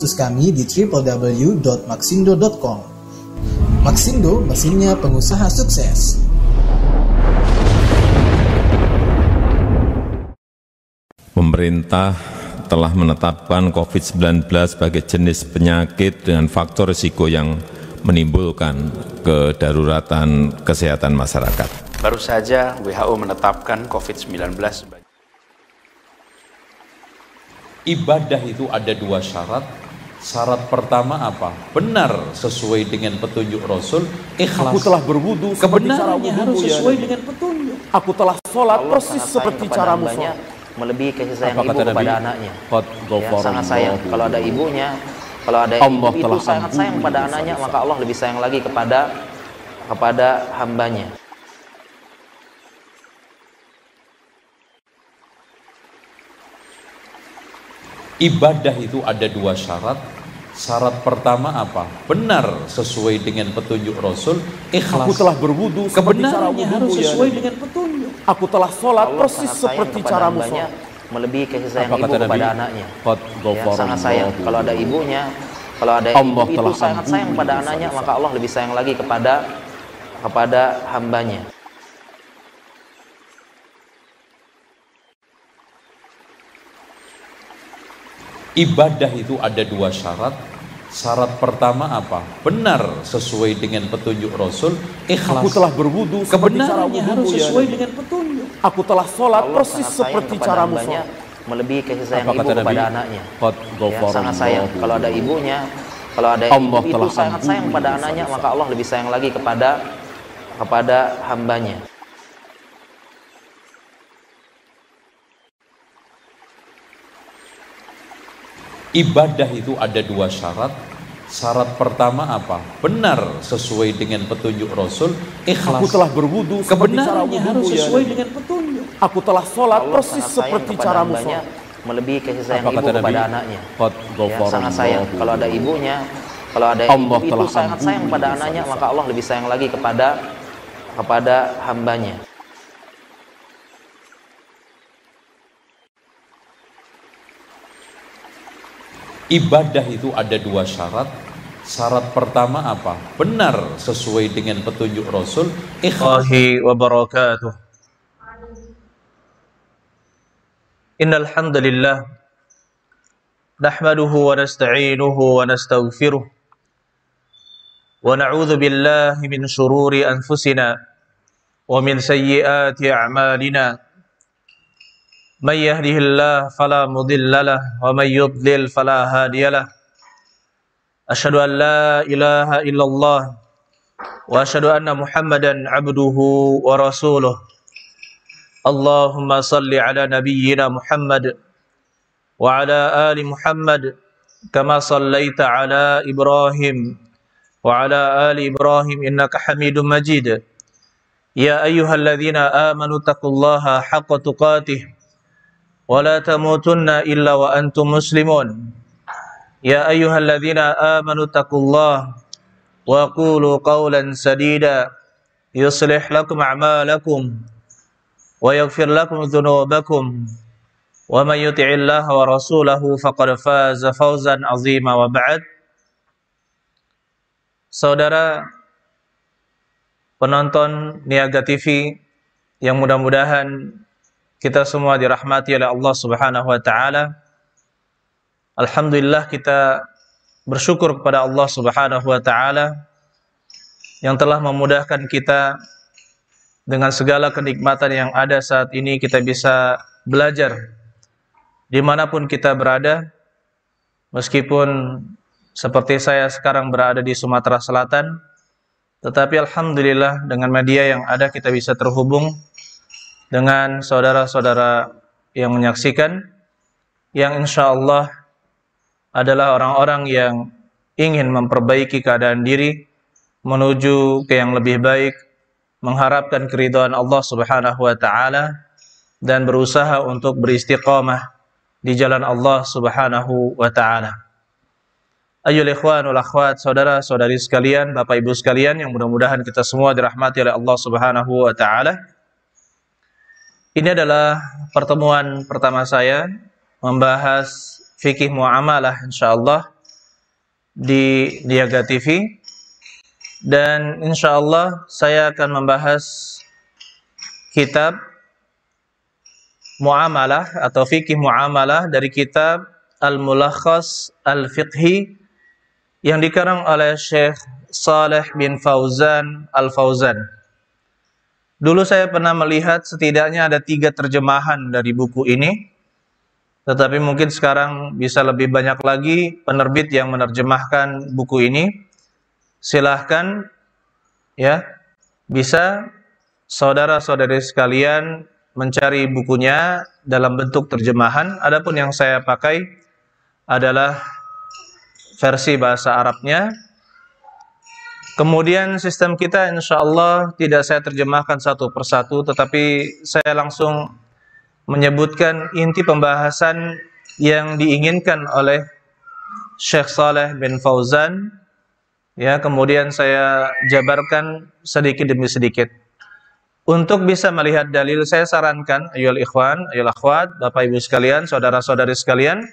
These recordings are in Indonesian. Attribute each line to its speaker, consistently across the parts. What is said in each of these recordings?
Speaker 1: Situs kami di www.maxindo.com. Maxindo, mesinnya pengusaha sukses. Pemerintah telah menetapkan COVID-19 sebagai jenis penyakit dengan faktor risiko yang menimbulkan kedaruratan kesehatan masyarakat. Baru saja WHO menetapkan COVID-19 sebagai ibadah itu ada dua syarat Syarat pertama apa? Benar sesuai dengan petunjuk Rasul, ikhlas. Aku telah berwudu kebenarannya harus ya, sesuai ya, dengan petunjuk. Aku telah sholat Allah persis seperti cara musuh. Melebihi kasih sayang apa ibu kepada Nabi? anaknya. ya, sangat sayang. Kalau ada ibunya, kalau ada Allah ibu itu sangat sayang kepada anaknya, maka Allah lebih sayang lagi kepada kepada hambanya. ibadah itu ada dua syarat Syarat pertama apa? Benar sesuai dengan petunjuk Rasul. Ikhlas. Aku telah berwudu kebenarannya harus ya sesuai ya, dengan petunjuk. Aku telah sholat Allah persis seperti cara sholat. Melebihi kasih sayang apa ibu kepada Nabi? anaknya. Ya, sangat sayang. Kalau ada ibunya, kalau ada Allah ibu telah itu sangat sayang pada anaknya, maka Allah lebih sayang lagi kepada kepada hambanya. Ibadah itu ada dua syarat, Syarat pertama apa? Benar sesuai dengan petunjuk Rasul, ikhlas. Aku telah berwudu kebenarannya harus ya, sesuai ya, dengan petunjuk. Aku telah sholat Allah persis seperti cara musuh. Melebihi kasih sayang apa ibu kepada Nabi? anaknya. ya, sangat sayang. Kalau ada ibunya, kalau ada Allah ibu itu sangat sayang pada anaknya, maka Allah lebih sayang lagi kepada kepada hambanya. Ibadah itu ada dua syarat. Syarat pertama apa? Benar sesuai dengan petunjuk Rasul. Ikhlas. Aku telah berwudu. Kebenarannya harus ya sesuai ya. dengan petunjuk. Aku telah sholat Allah persis seperti cara musuh. Melebihi kasih sayang apa ibu kepada Nabi? anaknya. ya, sangat sayang. Kalau ada ibunya, kalau ada Allah ibu telah itu sangat sayang kepada anaknya, maka Allah lebih sayang lagi kepada kepada hambanya. ibadah itu ada dua syarat. Syarat pertama apa? Benar sesuai dengan petunjuk Rasul. Ikhlahi wa barakatuh. Innal hamdalillah نحمده ونستعينه ونستغفره ونعوذ بالله من شرور انفسنا ومن سيئات اعمالنا من يهده الله فلا مضل له ومن يضلل فلا هادي له أشهد أن لا إله إلا الله وأشهد أن محمدا عبده ورسوله اللهم صل على نبينا محمد وعلى آل محمد كما صليت على إبراهيم وعلى آل إبراهيم إنك حميد مجيد يا أيها الذين آمنوا اتقوا الله حق تقاته ولا تموتن إلا وأنتم مسلمون يا أيها الذين آمنوا تقوا الله وقولوا قولا سديدا يصلح لكم أعمالكم ويغفر لكم ذنوبكم ومن يطع الله ورسوله فقد فاز فوزا عظيما وبعد Saudara penonton Niaga TV yang mudah-mudahan kita semua dirahmati oleh Allah Subhanahu wa taala. Alhamdulillah kita bersyukur kepada Allah Subhanahu wa taala yang telah memudahkan kita dengan segala kenikmatan yang ada saat ini kita bisa belajar dimanapun kita berada meskipun seperti saya sekarang berada di Sumatera Selatan tetapi Alhamdulillah dengan media yang ada kita bisa terhubung dengan saudara-saudara yang menyaksikan yang insya Allah adalah orang-orang yang ingin memperbaiki keadaan diri menuju ke yang lebih baik mengharapkan keridhaan Allah Subhanahu wa taala dan berusaha untuk beristiqamah di jalan Allah Subhanahu wa taala. ayol ikhwan wal akhwat, saudara-saudari sekalian, Bapak Ibu sekalian yang mudah-mudahan kita semua dirahmati oleh Allah Subhanahu wa taala. Ini adalah pertemuan pertama saya membahas fikih muamalah insyaallah di Diaga TV dan insyaallah saya akan membahas kitab muamalah atau fikih muamalah dari kitab Al-Mulakhas Al-Fiqhi yang dikarang oleh Syekh Saleh bin Fauzan Al-Fauzan. Dulu saya pernah melihat setidaknya ada tiga terjemahan dari buku ini, tetapi mungkin sekarang bisa lebih banyak lagi penerbit yang menerjemahkan buku ini. Silahkan, ya, bisa saudara-saudari sekalian mencari bukunya dalam bentuk terjemahan. Adapun yang saya pakai adalah versi bahasa Arabnya Kemudian sistem kita insya Allah tidak saya terjemahkan satu persatu, tetapi saya langsung menyebutkan inti pembahasan yang diinginkan oleh Syekh Saleh bin Fauzan. Ya, kemudian saya jabarkan sedikit demi sedikit. Untuk bisa melihat dalil, saya sarankan, ayol ikhwan, ayol akhwat, bapak ibu sekalian, saudara-saudari sekalian,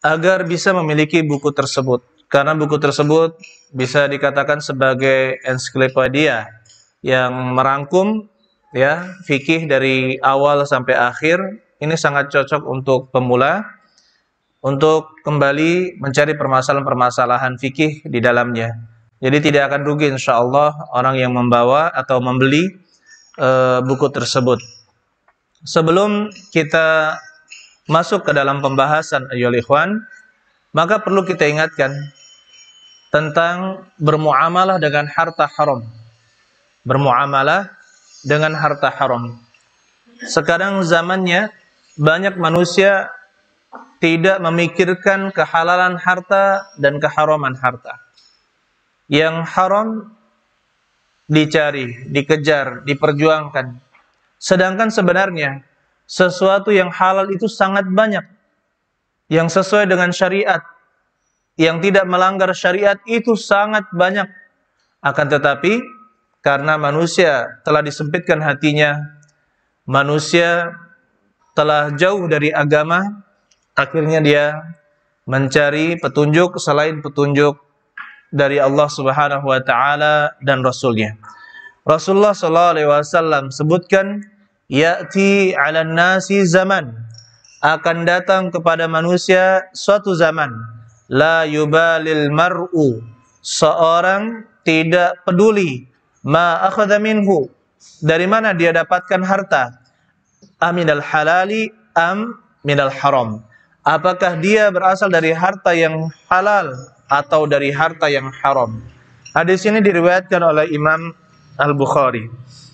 Speaker 1: agar bisa memiliki buku tersebut karena buku tersebut bisa dikatakan sebagai ensiklopedia yang merangkum ya fikih dari awal sampai akhir. Ini sangat cocok untuk pemula untuk kembali mencari permasalahan-permasalahan fikih di dalamnya. Jadi tidak akan rugi insya Allah orang yang membawa atau membeli e, buku tersebut. Sebelum kita masuk ke dalam pembahasan ayol ikhwan, maka perlu kita ingatkan tentang bermuamalah dengan harta haram. Bermuamalah dengan harta haram. Sekarang zamannya banyak manusia tidak memikirkan kehalalan harta dan keharaman harta. Yang haram dicari, dikejar, diperjuangkan. Sedangkan sebenarnya sesuatu yang halal itu sangat banyak yang sesuai dengan syariat yang tidak melanggar syariat itu sangat banyak. Akan tetapi karena manusia telah disempitkan hatinya, manusia telah jauh dari agama, akhirnya dia mencari petunjuk selain petunjuk dari Allah Subhanahu wa taala dan rasulnya. Rasulullah sallallahu alaihi wasallam sebutkan ya'ti 'alan nasi zaman akan datang kepada manusia suatu zaman la yubalil mar'u seorang tidak peduli ma akhadha minhu dari mana dia dapatkan harta aminal halali am minal haram apakah dia berasal dari harta yang halal atau dari harta yang haram hadis ini diriwayatkan oleh Imam Al-Bukhari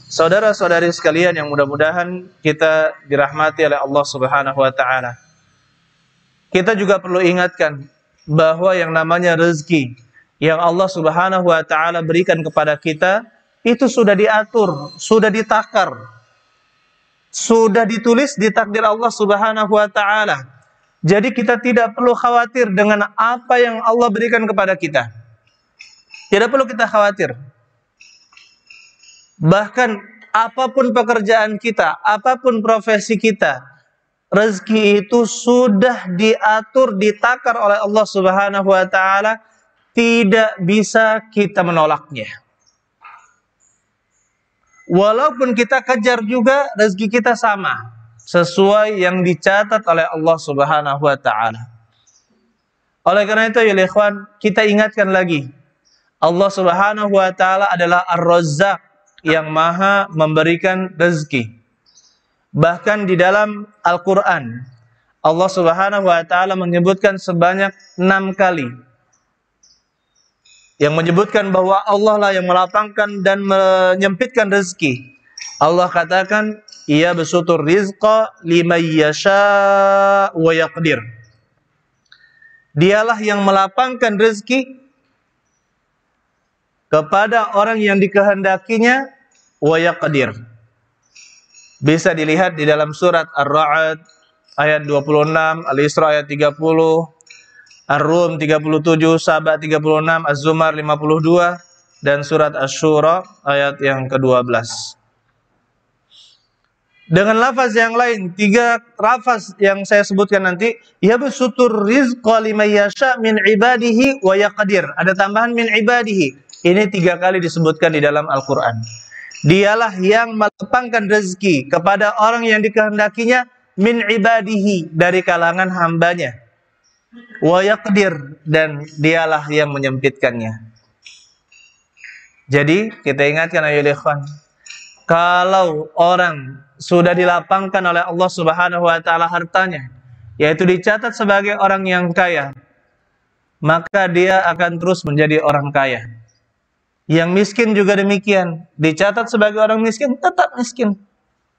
Speaker 1: saudara-saudari sekalian yang mudah-mudahan kita dirahmati oleh Allah Subhanahu wa taala kita juga perlu ingatkan bahwa yang namanya rezeki yang Allah Subhanahu wa taala berikan kepada kita itu sudah diatur, sudah ditakar. Sudah ditulis di takdir Allah Subhanahu wa taala. Jadi kita tidak perlu khawatir dengan apa yang Allah berikan kepada kita. Tidak perlu kita khawatir. Bahkan apapun pekerjaan kita, apapun profesi kita, rezeki itu sudah diatur, ditakar oleh Allah Subhanahu wa taala, tidak bisa kita menolaknya. Walaupun kita kejar juga rezeki kita sama sesuai yang dicatat oleh Allah Subhanahu wa taala. Oleh karena itu ya ikhwan, kita ingatkan lagi Allah Subhanahu wa taala adalah Ar-Razzaq yang Maha memberikan rezeki. Bahkan di dalam Al-Qur'an Allah Subhanahu wa taala menyebutkan sebanyak enam kali yang menyebutkan bahwa Allah lah yang melapangkan dan menyempitkan rezeki. Allah katakan, "Ia besutur rizqa lima yasha wa yaqdir." Dialah yang melapangkan rezeki kepada orang yang dikehendakinya wa yaqdir bisa dilihat di dalam surat Ar-Ra'd ayat 26, Al-Isra ayat 30, Ar-Rum 37, Sabah 36, Az-Zumar 52 dan surat Ash-Shura ayat yang ke-12. Dengan lafaz yang lain, tiga lafaz yang saya sebutkan nanti, ya besutur rizqa lima yasha min ibadihi wa yaqadir. Ada tambahan min ibadihi. Ini tiga kali disebutkan di dalam Al-Qur'an. Dialah yang melapangkan rezeki kepada orang yang dikehendakinya min ibadihi dari kalangan hambanya. Wa yaqdir dan dialah yang menyempitkannya. Jadi kita ingatkan ayo ikhwan, kalau orang sudah dilapangkan oleh Allah Subhanahu wa taala hartanya, yaitu dicatat sebagai orang yang kaya, maka dia akan terus menjadi orang kaya. Yang miskin juga demikian. Dicatat sebagai orang miskin, tetap miskin.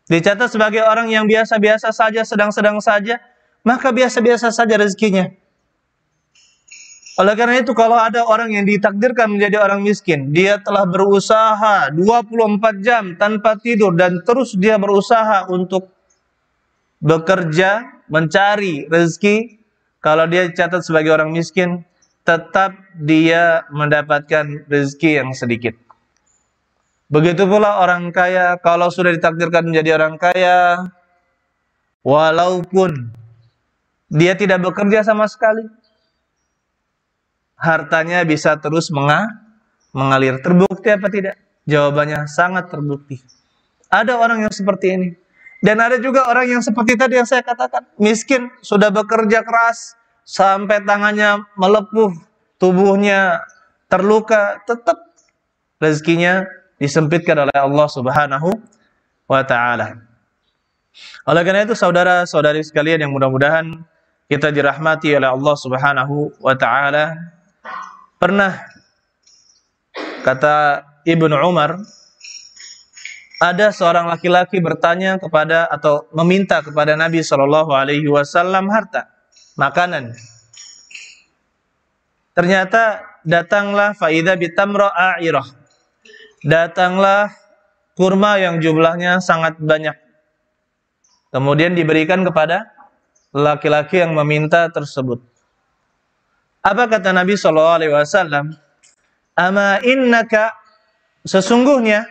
Speaker 1: Dicatat sebagai orang yang biasa-biasa saja, sedang-sedang saja, maka biasa-biasa saja rezekinya. Oleh karena itu kalau ada orang yang ditakdirkan menjadi orang miskin, dia telah berusaha 24 jam tanpa tidur dan terus dia berusaha untuk bekerja, mencari rezeki, kalau dia dicatat sebagai orang miskin, tetap dia mendapatkan rezeki yang sedikit. Begitu pula orang kaya, kalau sudah ditakdirkan menjadi orang kaya, walaupun dia tidak bekerja sama sekali, hartanya bisa terus mengalir. Terbukti apa tidak? Jawabannya sangat terbukti. Ada orang yang seperti ini. Dan ada juga orang yang seperti tadi yang saya katakan, miskin, sudah bekerja keras, sampai tangannya melepuh, tubuhnya terluka, tetap rezekinya disempitkan oleh Allah Subhanahu wa taala. Oleh karena itu saudara-saudari sekalian yang mudah-mudahan kita dirahmati oleh Allah Subhanahu wa taala. Pernah kata Ibnu Umar ada seorang laki-laki bertanya kepada atau meminta kepada Nabi Shallallahu alaihi wasallam harta makanan. Ternyata datanglah faida bitamra airah. Datanglah kurma yang jumlahnya sangat banyak. Kemudian diberikan kepada laki-laki yang meminta tersebut. Apa kata Nabi Shallallahu Alaihi Wasallam? Ama innaka sesungguhnya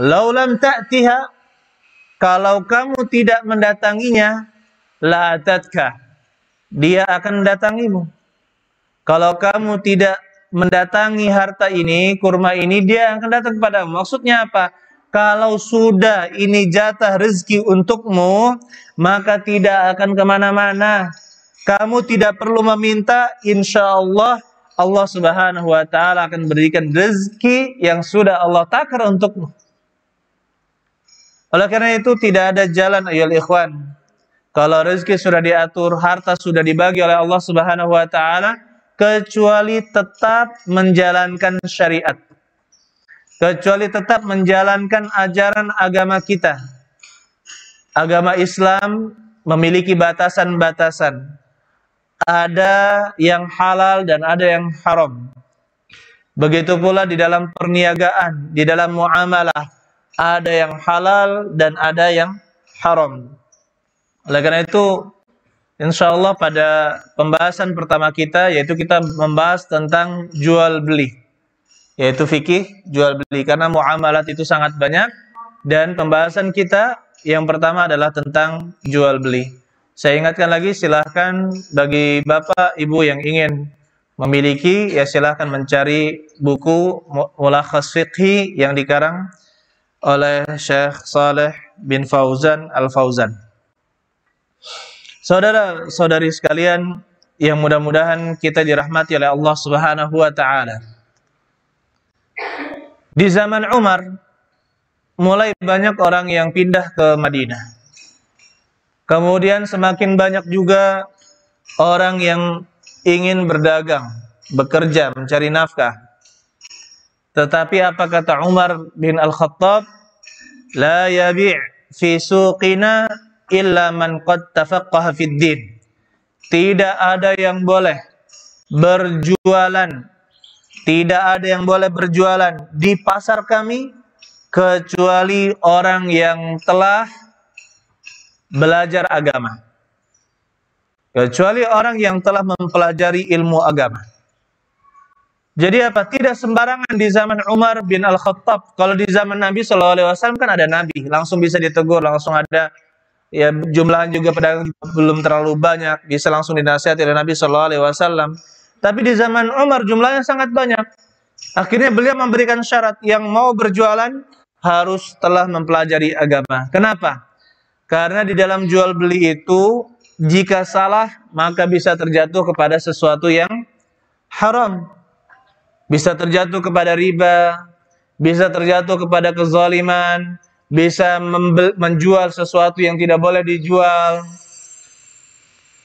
Speaker 1: laulam ta'tiha kalau kamu tidak mendatanginya la dia akan mendatangimu. Kalau kamu tidak mendatangi harta ini, kurma ini, dia akan datang kepadamu. Maksudnya apa? Kalau sudah ini jatah rezeki untukmu, maka tidak akan kemana-mana. Kamu tidak perlu meminta, insya Allah Allah Subhanahu wa Ta'ala akan berikan rezeki yang sudah Allah takar untukmu. Oleh karena itu, tidak ada jalan, ayol ikhwan, kalau rezeki sudah diatur, harta sudah dibagi oleh Allah Subhanahu wa taala kecuali tetap menjalankan syariat. Kecuali tetap menjalankan ajaran agama kita. Agama Islam memiliki batasan-batasan. Ada yang halal dan ada yang haram. Begitu pula di dalam perniagaan, di dalam muamalah, ada yang halal dan ada yang haram. Oleh karena itu, insya Allah pada pembahasan pertama kita, yaitu kita membahas tentang jual beli, yaitu fikih jual beli, karena muamalat itu sangat banyak, dan pembahasan kita yang pertama adalah tentang jual beli. Saya ingatkan lagi, silahkan bagi bapak ibu yang ingin memiliki, ya silahkan mencari buku Mulakhas Fiqhi yang dikarang oleh Syekh Saleh bin Fauzan Al-Fauzan. Saudara-saudari sekalian yang mudah-mudahan kita dirahmati oleh Allah Subhanahu wa taala. Di zaman Umar mulai banyak orang yang pindah ke Madinah. Kemudian semakin banyak juga orang yang ingin berdagang, bekerja, mencari nafkah. Tetapi apa kata Umar bin Al-Khattab? La yabi' fi suqina illa man qad tafaqqaha fid din. Tidak ada yang boleh berjualan. Tidak ada yang boleh berjualan di pasar kami kecuali orang yang telah belajar agama. Kecuali orang yang telah mempelajari ilmu agama. Jadi apa? Tidak sembarangan di zaman Umar bin Al-Khattab. Kalau di zaman Nabi SAW kan ada Nabi, langsung bisa ditegur, langsung ada ya jumlah juga pedagang belum terlalu banyak bisa langsung dinasihati oleh Nabi Shallallahu Alaihi Wasallam tapi di zaman Umar jumlahnya sangat banyak akhirnya beliau memberikan syarat yang mau berjualan harus telah mempelajari agama kenapa karena di dalam jual beli itu jika salah maka bisa terjatuh kepada sesuatu yang haram bisa terjatuh kepada riba bisa terjatuh kepada kezaliman bisa menjual sesuatu yang tidak boleh dijual.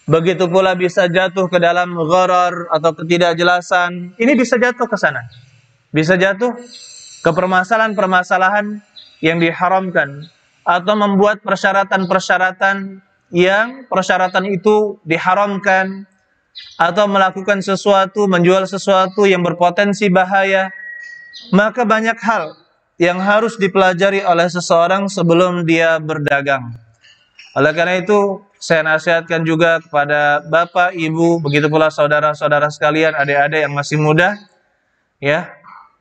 Speaker 1: Begitu pula bisa jatuh ke dalam goror atau ketidakjelasan. Ini bisa jatuh ke sana. Bisa jatuh ke permasalahan-permasalahan yang diharamkan atau membuat persyaratan-persyaratan yang persyaratan itu diharamkan atau melakukan sesuatu, menjual sesuatu yang berpotensi bahaya. Maka banyak hal yang harus dipelajari oleh seseorang sebelum dia berdagang. Oleh karena itu, saya nasihatkan juga kepada Bapak, Ibu, begitu pula saudara-saudara sekalian, adik-adik yang masih muda, ya.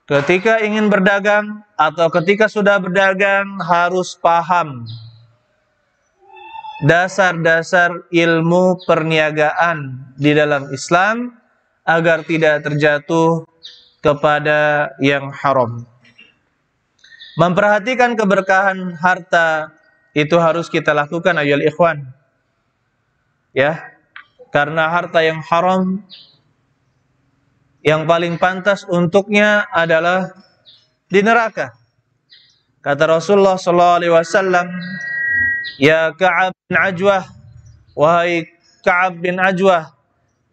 Speaker 1: Ketika ingin berdagang atau ketika sudah berdagang harus paham dasar-dasar ilmu perniagaan di dalam Islam agar tidak terjatuh kepada yang haram. Memperhatikan keberkahan harta itu harus kita lakukan ayol ikhwan. Ya. Karena harta yang haram yang paling pantas untuknya adalah di neraka. Kata Rasulullah sallallahu alaihi wasallam, "Ya Ka'ab bin Ajwah, wahai Ka'ab bin Ajwah,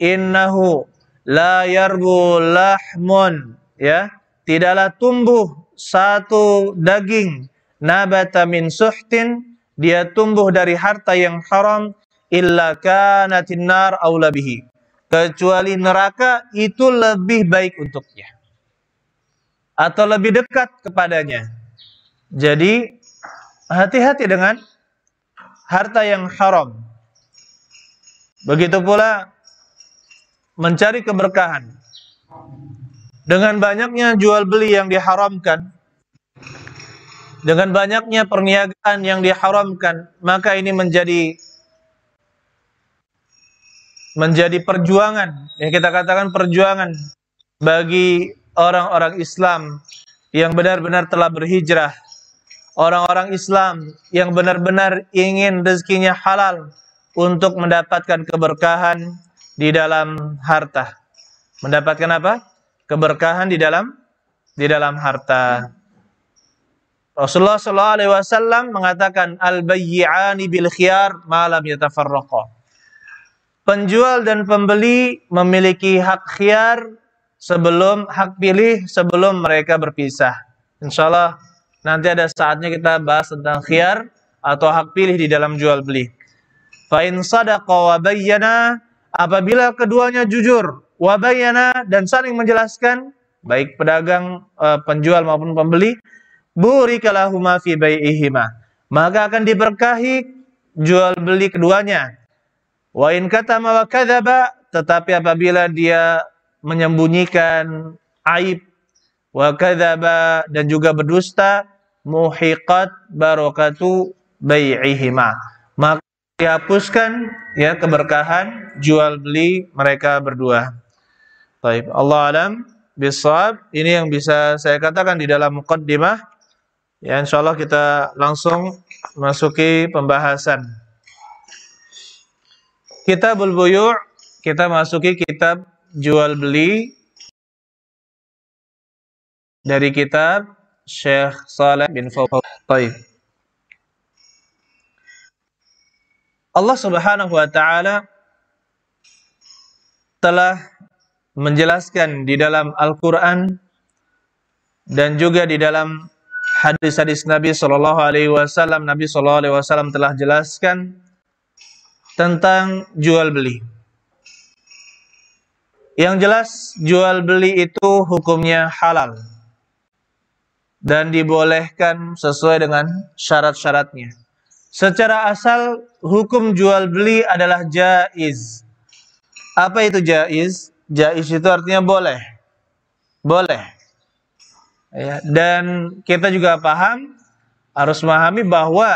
Speaker 1: innahu la yarbu lahmun." Ya, tidaklah tumbuh satu daging nabata min suhtin dia tumbuh dari harta yang haram illa kanatin nar aula bihi kecuali neraka itu lebih baik untuknya atau lebih dekat kepadanya jadi hati-hati dengan harta yang haram begitu pula mencari keberkahan dengan banyaknya jual beli yang diharamkan, dengan banyaknya perniagaan yang diharamkan, maka ini menjadi menjadi perjuangan, yang kita katakan perjuangan bagi orang-orang Islam yang benar-benar telah berhijrah, orang-orang Islam yang benar-benar ingin rezekinya halal untuk mendapatkan keberkahan di dalam harta. Mendapatkan apa? keberkahan di dalam di dalam harta. Rasulullah Shallallahu Alaihi Wasallam mengatakan al bayyani bil khiyar malam yatafarroqa. Penjual dan pembeli memiliki hak khiyar sebelum hak pilih sebelum mereka berpisah. Insya Allah nanti ada saatnya kita bahas tentang khiyar atau hak pilih di dalam jual beli. in sadaqa wa bayyana apabila keduanya jujur wabayana dan saling menjelaskan baik pedagang, eh, penjual maupun pembeli, burikalahuma fi bai'ihima. Maka akan diberkahi jual beli keduanya. Wa in katama wa kadzaba, tetapi apabila dia menyembunyikan aib wa kadzaba dan juga berdusta, muhiqat barokatu bai'ihima. Maka dihapuskan ya keberkahan jual beli mereka berdua. Taib. Allah alam bisawab. Ini yang bisa saya katakan di dalam mukaddimah. Ya insya Allah kita langsung masuki pembahasan. kita Buyu' kita masuki kitab jual beli dari kitab Syekh Saleh bin Fawwad. Taib. Allah Subhanahu wa taala telah menjelaskan di dalam Al-Quran dan juga di dalam hadis-hadis Nabi Shallallahu Alaihi Wasallam. Nabi Shallallahu Alaihi Wasallam telah jelaskan tentang jual beli. Yang jelas jual beli itu hukumnya halal dan dibolehkan sesuai dengan syarat-syaratnya. Secara asal hukum jual beli adalah jaiz. Apa itu jaiz? Jais itu artinya boleh. Boleh. Ya, dan kita juga paham harus memahami bahwa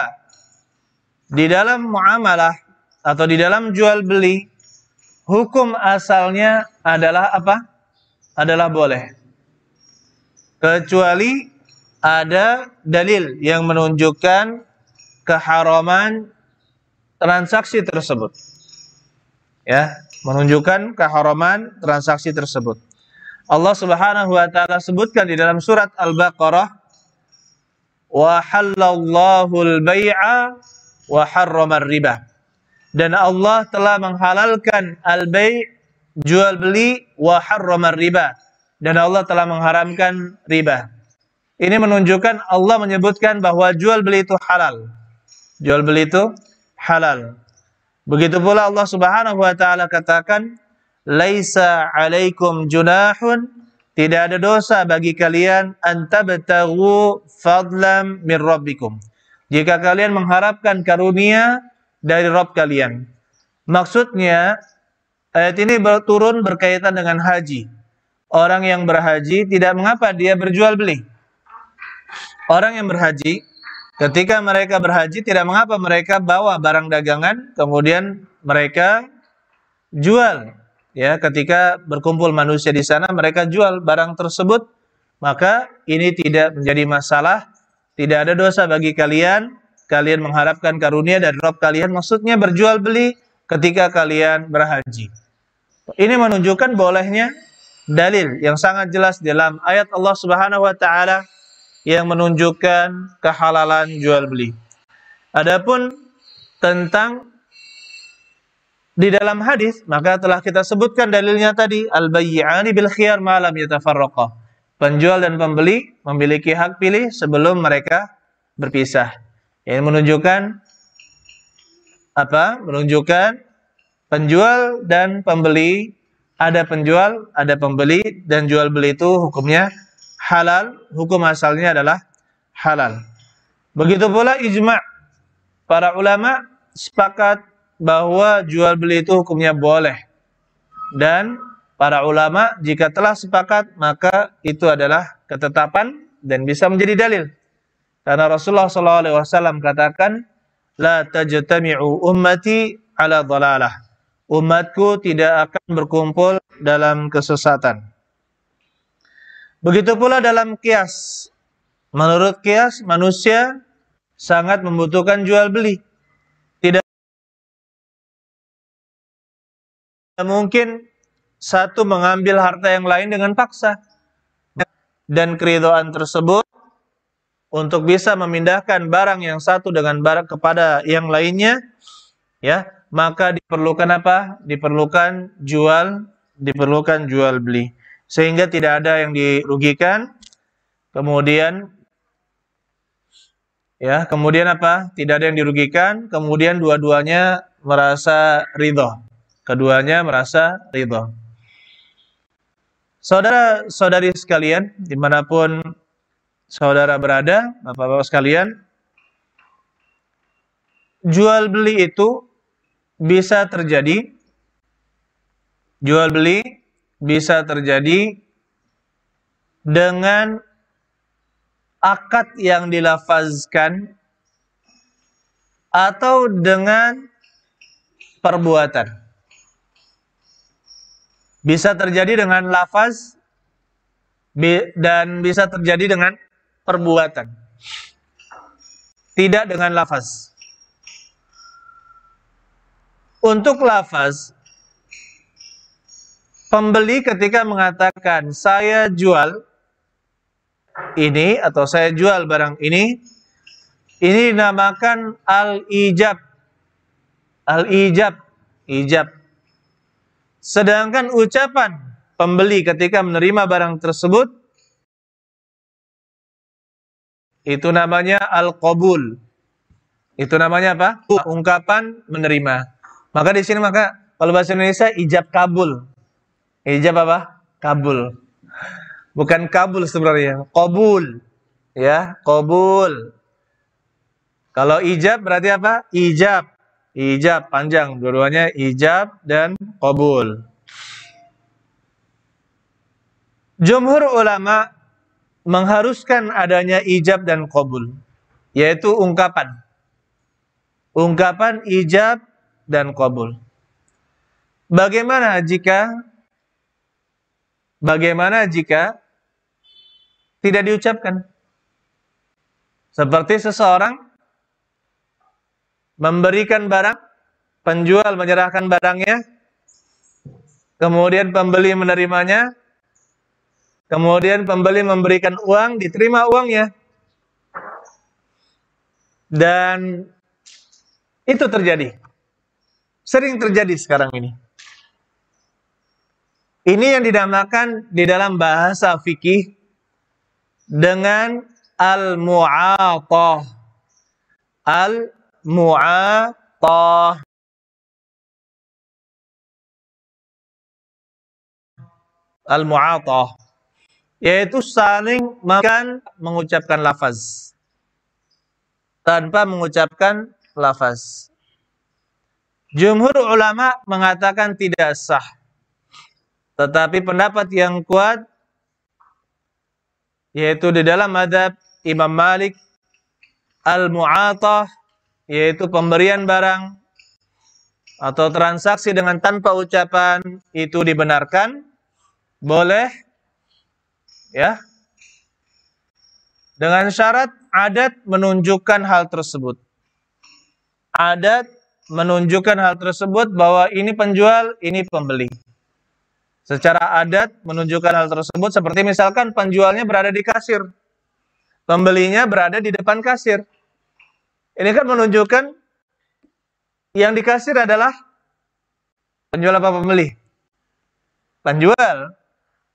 Speaker 1: di dalam muamalah atau di dalam jual beli hukum asalnya adalah apa? Adalah boleh. Kecuali ada dalil yang menunjukkan keharaman transaksi tersebut. Ya, menunjukkan keharaman transaksi tersebut. Allah Subhanahu wa taala sebutkan di dalam surat Al-Baqarah wa halallahu al-bai'a wa harrama riba Dan Allah telah menghalalkan al-bai' jual beli wa harrama riba dan Allah telah mengharamkan riba. Ini menunjukkan Allah menyebutkan bahwa jual beli itu halal. Jual beli itu halal. Begitu pula Allah Subhanahu wa taala katakan, "Laisa 'alaikum junahun" Tidak ada dosa bagi kalian antabtagu fadlam min rabbikum. Jika kalian mengharapkan karunia dari Rob kalian. Maksudnya ayat ini turun berkaitan dengan haji. Orang yang berhaji tidak mengapa dia berjual beli. Orang yang berhaji Ketika mereka berhaji, tidak mengapa mereka bawa barang dagangan, kemudian mereka jual. Ya, ketika berkumpul manusia di sana, mereka jual barang tersebut. Maka ini tidak menjadi masalah, tidak ada dosa bagi kalian. Kalian mengharapkan karunia dan Rob kalian, maksudnya berjual beli ketika kalian berhaji. Ini menunjukkan bolehnya dalil yang sangat jelas dalam ayat Allah Subhanahu wa taala yang menunjukkan kehalalan jual beli. Adapun tentang di dalam hadis maka telah kita sebutkan dalilnya tadi al bayyani bil khiyar malam lam yatafarraqa. Penjual dan pembeli memiliki hak pilih sebelum mereka berpisah. Ini menunjukkan apa? Menunjukkan penjual dan pembeli ada penjual, ada pembeli dan jual beli itu hukumnya halal, hukum asalnya adalah halal. Begitu pula ijma' para ulama sepakat bahwa jual beli itu hukumnya boleh. Dan para ulama jika telah sepakat maka itu adalah ketetapan dan bisa menjadi dalil. Karena Rasulullah SAW katakan, La tajtami'u ummati ala dhalalah. Umatku tidak akan berkumpul dalam kesesatan. Begitu pula dalam kias. Menurut kias, manusia sangat membutuhkan jual beli. Tidak mungkin satu mengambil harta yang lain dengan paksa. Dan keridoan tersebut untuk bisa memindahkan barang yang satu dengan barang kepada yang lainnya, ya, maka diperlukan apa? Diperlukan jual, diperlukan jual beli sehingga tidak ada yang dirugikan. Kemudian ya, kemudian apa? Tidak ada yang dirugikan, kemudian dua-duanya merasa ridho. Keduanya merasa ridho. Saudara-saudari sekalian, dimanapun saudara berada, bapak-bapak sekalian, jual beli itu bisa terjadi jual beli bisa terjadi dengan akad yang dilafazkan atau dengan perbuatan. Bisa terjadi dengan lafaz dan bisa terjadi dengan perbuatan. Tidak dengan lafaz. Untuk lafaz Pembeli ketika mengatakan saya jual ini atau saya jual barang ini, ini dinamakan al-ijab. Al-ijab, ijab. Sedangkan ucapan pembeli ketika menerima barang tersebut itu namanya al-qabul. Itu namanya apa? Ungkapan menerima. Maka di sini maka kalau bahasa Indonesia ijab kabul. Ijab apa? Kabul. Bukan kabul sebenarnya, kabul. Ya, kabul. Kalau ijab berarti apa? Ijab. Ijab panjang, dua-duanya ijab dan kabul. Jumhur ulama mengharuskan adanya ijab dan kabul, yaitu ungkapan. Ungkapan ijab dan kabul. Bagaimana jika Bagaimana jika tidak diucapkan? Seperti seseorang memberikan barang, penjual menyerahkan barangnya, kemudian pembeli menerimanya, kemudian pembeli memberikan uang, diterima uangnya. Dan itu terjadi. Sering terjadi sekarang ini. Ini yang dinamakan di dalam bahasa fikih dengan al-mu'atah. Al-mu'atah. Al-mu'atah. Yaitu saling makan mengucapkan lafaz. Tanpa mengucapkan lafaz. Jumhur ulama mengatakan tidak sah. Tetapi pendapat yang kuat yaitu di dalam madhab Imam Malik al-mu'atah yaitu pemberian barang atau transaksi dengan tanpa ucapan itu dibenarkan boleh ya dengan syarat adat menunjukkan hal tersebut adat menunjukkan hal tersebut bahwa ini penjual ini pembeli Secara adat menunjukkan hal tersebut seperti misalkan penjualnya berada di kasir. Pembelinya berada di depan kasir. Ini kan menunjukkan yang di kasir adalah penjual apa pembeli? Penjual.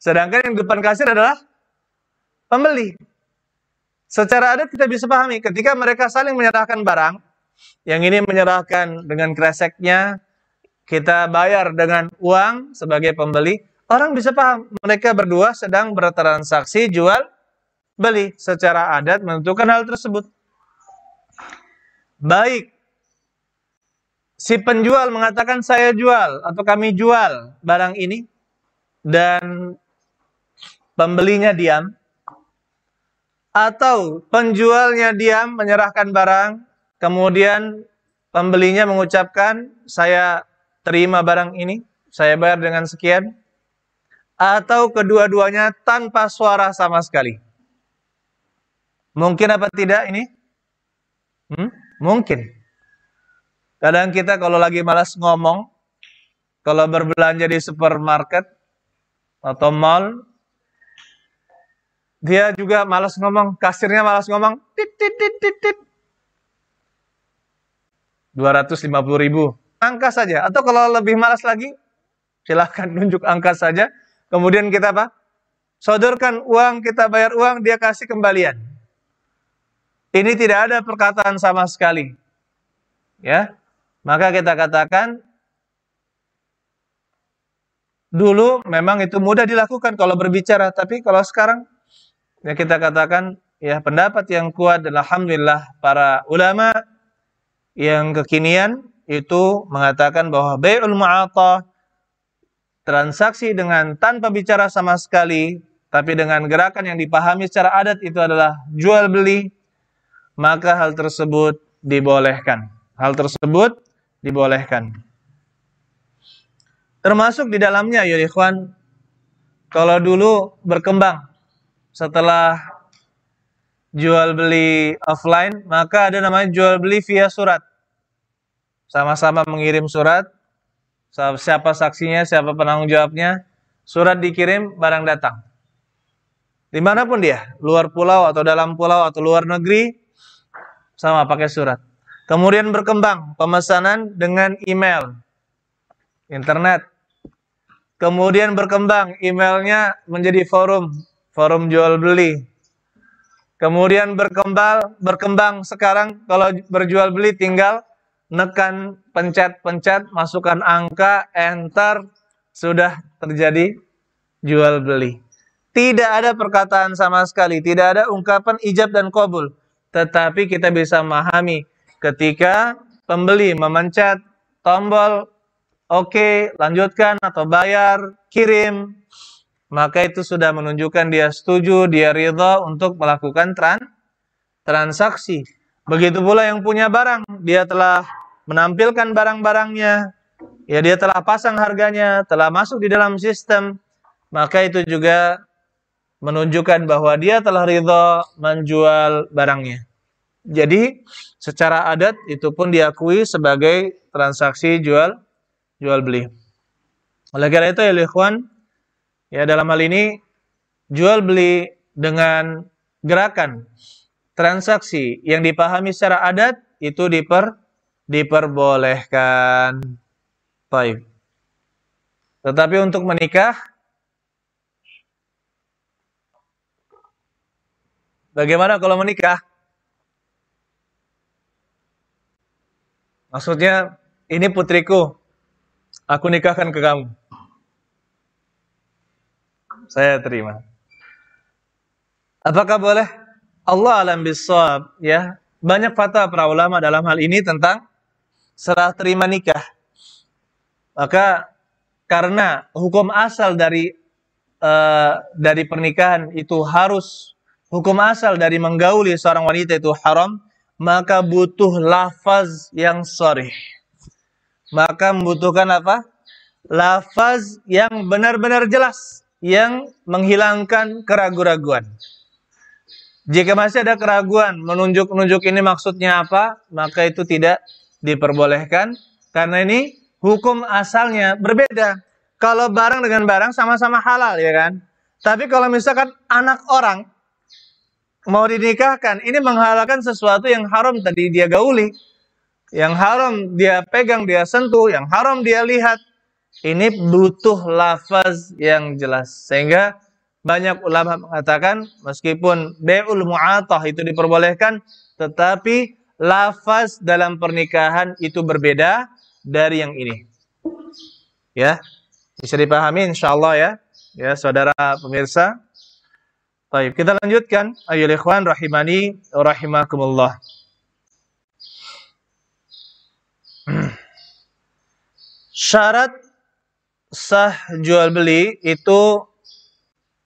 Speaker 1: Sedangkan yang di depan kasir adalah pembeli. Secara adat kita bisa pahami ketika mereka saling menyerahkan barang, yang ini menyerahkan dengan kreseknya, kita bayar dengan uang sebagai pembeli, orang bisa paham mereka berdua sedang bertransaksi jual beli secara adat menentukan hal tersebut. Baik si penjual mengatakan saya jual atau kami jual barang ini dan pembelinya diam atau penjualnya diam menyerahkan barang kemudian pembelinya mengucapkan saya terima barang ini, saya bayar dengan sekian, atau kedua-duanya tanpa suara sama sekali. Mungkin apa tidak ini? Hmm? Mungkin. Kadang kita kalau lagi malas ngomong, kalau berbelanja di supermarket atau mall, dia juga malas ngomong, kasirnya malas ngomong, tit tit tit tit tit. 250 ribu, angka saja. Atau kalau lebih malas lagi, silahkan nunjuk angka saja. Kemudian kita apa? Sodorkan uang, kita bayar uang, dia kasih kembalian. Ini tidak ada perkataan sama sekali. Ya, maka kita katakan dulu memang itu mudah dilakukan kalau berbicara, tapi kalau sekarang ya kita katakan ya pendapat yang kuat dan alhamdulillah para ulama yang kekinian itu mengatakan bahwa bai'ul mu'ata transaksi dengan tanpa bicara sama sekali tapi dengan gerakan yang dipahami secara adat itu adalah jual beli maka hal tersebut dibolehkan hal tersebut dibolehkan termasuk di dalamnya ya ikhwan kalau dulu berkembang setelah jual beli offline maka ada namanya jual beli via surat sama-sama mengirim surat. Siapa saksinya, siapa penanggung jawabnya. Surat dikirim, barang datang. Dimanapun dia, luar pulau atau dalam pulau atau luar negeri, sama pakai surat. Kemudian berkembang pemesanan dengan email, internet. Kemudian berkembang emailnya menjadi forum, forum jual beli. Kemudian berkembang, berkembang sekarang kalau berjual beli tinggal nekan, pencet-pencet, masukkan angka, enter, sudah terjadi jual beli. Tidak ada perkataan sama sekali, tidak ada ungkapan ijab dan kobul. Tetapi kita bisa memahami ketika pembeli memencet tombol oke, okay, lanjutkan atau bayar, kirim, maka itu sudah menunjukkan dia setuju, dia ridho untuk melakukan tran transaksi. Begitu pula yang punya barang, dia telah menampilkan barang-barangnya, ya dia telah pasang harganya, telah masuk di dalam sistem, maka itu juga menunjukkan bahwa dia telah ridho menjual barangnya. Jadi secara adat itu pun diakui sebagai transaksi jual jual beli. Oleh karena itu ya ikhwan, ya dalam hal ini jual beli dengan gerakan transaksi yang dipahami secara adat itu diper diperbolehkan. Taib. Tetapi untuk menikah Bagaimana kalau menikah? Maksudnya, ini putriku, aku nikahkan ke kamu. Saya terima. Apakah boleh? Allah alam bisawab, ya. Banyak fatah para ulama dalam hal ini tentang serah terima nikah. Maka karena hukum asal dari uh, dari pernikahan itu harus hukum asal dari menggauli seorang wanita itu haram, maka butuh lafaz yang sharih. Maka membutuhkan apa? Lafaz yang benar-benar jelas, yang menghilangkan keraguan-raguan. Jika masih ada keraguan, menunjuk-nunjuk ini maksudnya apa, maka itu tidak diperbolehkan karena ini hukum asalnya berbeda. Kalau barang dengan barang sama-sama halal ya kan. Tapi kalau misalkan anak orang mau dinikahkan, ini menghalalkan sesuatu yang haram tadi dia gauli, yang haram dia pegang, dia sentuh, yang haram dia lihat. Ini butuh lafaz yang jelas. Sehingga banyak ulama mengatakan meskipun be'ul mu'atah itu diperbolehkan, tetapi lafaz dalam pernikahan itu berbeda dari yang ini. Ya, bisa dipahami insya Allah ya. Ya, saudara pemirsa. Baik, kita lanjutkan. Ayol ikhwan rahimani rahimakumullah. Syarat sah jual beli itu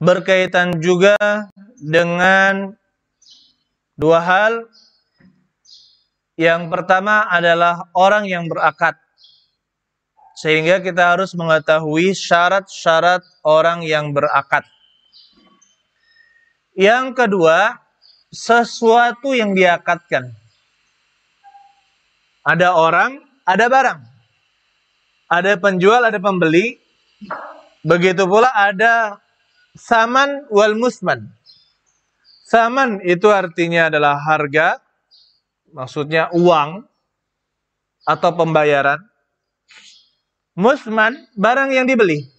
Speaker 1: berkaitan juga dengan dua hal yang pertama adalah orang yang berakat, Sehingga kita harus mengetahui syarat-syarat orang yang berakat. Yang kedua, sesuatu yang diakatkan. Ada orang, ada barang. Ada penjual, ada pembeli. Begitu pula ada saman wal musman. Saman itu artinya adalah harga, maksudnya uang atau pembayaran. Musman barang yang dibeli.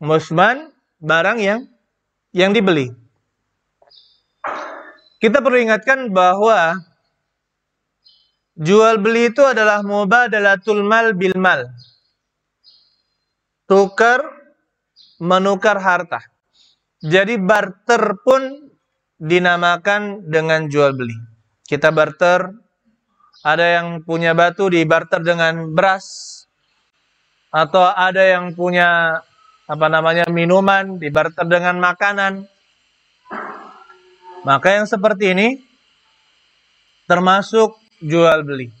Speaker 1: Musman barang yang yang dibeli. Kita perlu ingatkan bahwa jual beli itu adalah mubadalatul mal bil mal. Tukar menukar harta. Jadi barter pun dinamakan dengan jual beli. Kita barter, ada yang punya batu di barter dengan beras, atau ada yang punya apa namanya minuman di barter dengan makanan. Maka yang seperti ini termasuk jual beli.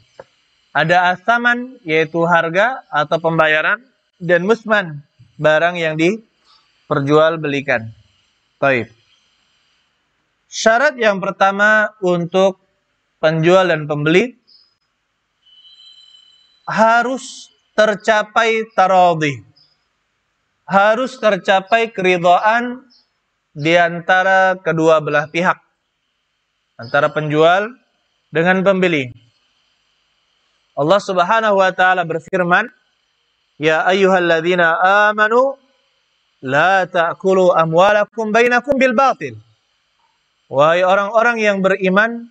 Speaker 1: Ada asaman yaitu harga atau pembayaran dan musman barang yang diperjualbelikan. Taib. Syarat yang pertama untuk penjual dan pembeli harus tercapai taradhi. Harus tercapai keridhaan di antara kedua belah pihak. Antara penjual dengan pembeli. Allah Subhanahu wa taala berfirman, "Ya ayyuhalladzina amanu la ta'kulu amwalakum bainakum bil batil." Wahai orang-orang yang beriman,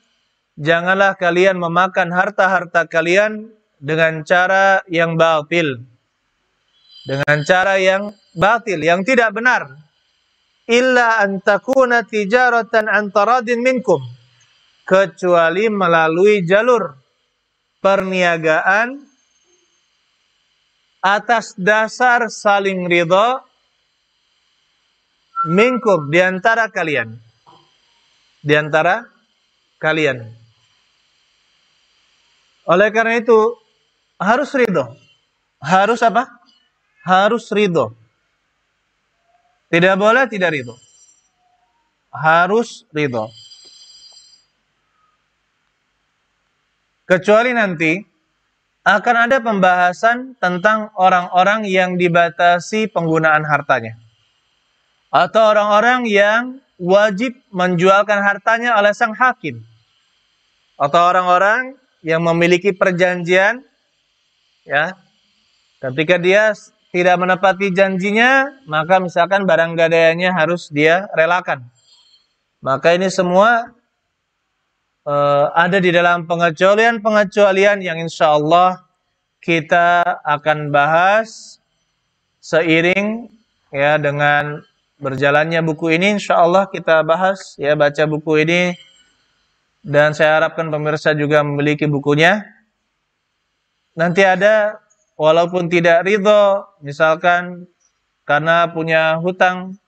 Speaker 1: janganlah kalian memakan harta-harta kalian dengan cara yang batil. Dengan cara yang batil, yang tidak benar. Illa antakuna tijaratan antaradin minkum. Kecuali melalui jalur perniagaan atas dasar saling ridho minkum diantara kalian. Diantara kalian. Oleh karena itu harus ridho. Harus apa? Harus ridho. Tidak boleh tidak ridho. Harus ridho. Kecuali nanti akan ada pembahasan tentang orang-orang yang dibatasi penggunaan hartanya. Atau orang-orang yang wajib menjualkan hartanya oleh sang hakim. Atau orang-orang yang memiliki perjanjian ya ketika dia tidak menepati janjinya maka misalkan barang gadaiannya harus dia relakan maka ini semua e, ada di dalam pengecualian-pengecualian yang insya Allah kita akan bahas seiring ya dengan berjalannya buku ini insya Allah kita bahas ya baca buku ini dan saya harapkan pemirsa juga memiliki bukunya. Nanti ada walaupun tidak ridho, misalkan karena punya hutang,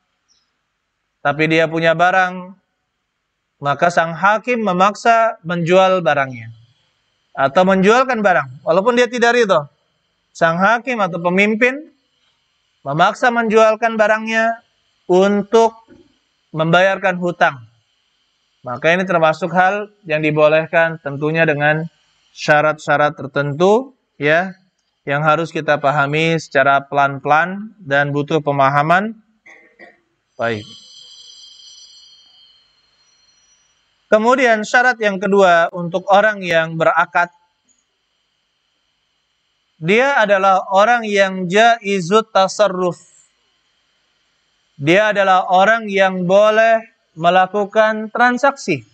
Speaker 1: tapi dia punya barang, maka sang hakim memaksa menjual barangnya atau menjualkan barang, walaupun dia tidak ridho. Sang hakim atau pemimpin memaksa menjualkan barangnya untuk membayarkan hutang maka ini termasuk hal yang dibolehkan tentunya dengan syarat-syarat tertentu ya yang harus kita pahami secara pelan-pelan dan butuh pemahaman. Baik. Kemudian syarat yang kedua untuk orang yang berakad dia adalah orang yang jaizut tasarruf. Dia adalah orang yang boleh melakukan transaksi.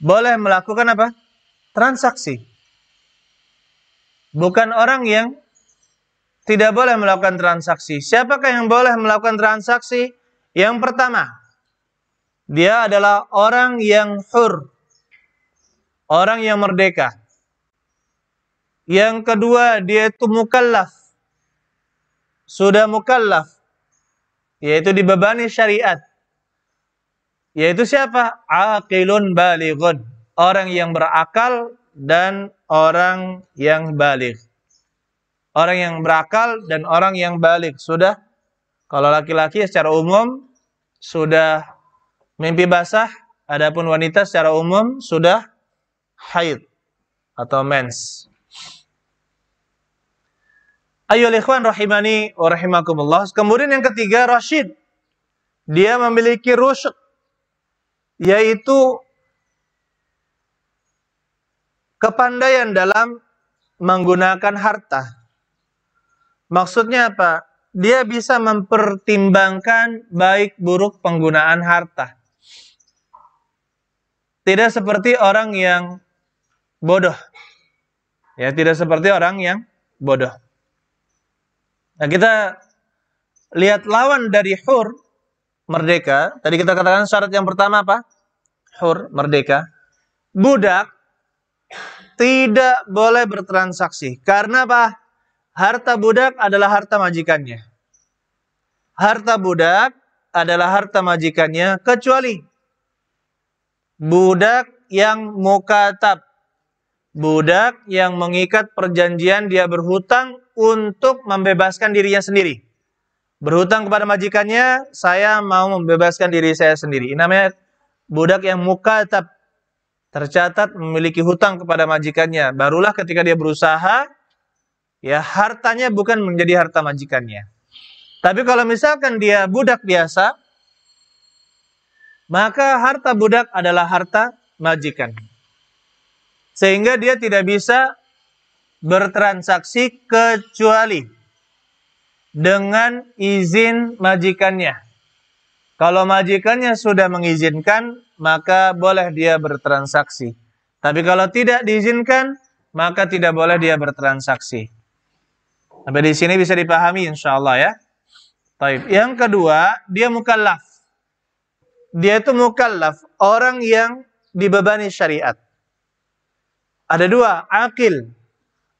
Speaker 1: Boleh melakukan apa? Transaksi. Bukan orang yang tidak boleh melakukan transaksi. Siapakah yang boleh melakukan transaksi? Yang pertama, dia adalah orang yang hur, orang yang merdeka. Yang kedua, dia itu mukallaf, sudah mukallaf, yaitu dibebani syariat. Yaitu siapa? Aqilun balighun, orang yang berakal dan orang yang balik. Orang yang berakal dan orang yang balik sudah kalau laki-laki secara umum sudah mimpi basah, adapun wanita secara umum sudah haid atau mens. Ayo ikhwan rahimani wa rahimakumullah. Kemudian yang ketiga Rashid. Dia memiliki rusyd yaitu kepandaian dalam menggunakan harta. Maksudnya apa? Dia bisa mempertimbangkan baik buruk penggunaan harta. Tidak seperti orang yang bodoh. Ya, tidak seperti orang yang bodoh. Nah, kita lihat lawan dari hur merdeka. Tadi kita katakan syarat yang pertama apa? Hur merdeka. Budak tidak boleh bertransaksi. Karena apa? Harta budak adalah harta majikannya. Harta budak adalah harta majikannya kecuali budak yang mukatab. Budak yang mengikat perjanjian dia berhutang untuk membebaskan dirinya sendiri. Berhutang kepada majikannya, saya mau membebaskan diri saya sendiri. Ini namanya budak yang muka tetap tercatat memiliki hutang kepada majikannya. Barulah ketika dia berusaha, ya hartanya bukan menjadi harta majikannya. Tapi kalau misalkan dia budak biasa, maka harta budak adalah harta majikan. Sehingga dia tidak bisa bertransaksi kecuali dengan izin majikannya. Kalau majikannya sudah mengizinkan, maka boleh dia bertransaksi. Tapi kalau tidak diizinkan, maka tidak boleh dia bertransaksi. Tapi di sini bisa dipahami insya Allah ya. Taib. Yang kedua, dia mukallaf. Dia itu mukallaf, orang yang dibebani syariat. Ada dua, akil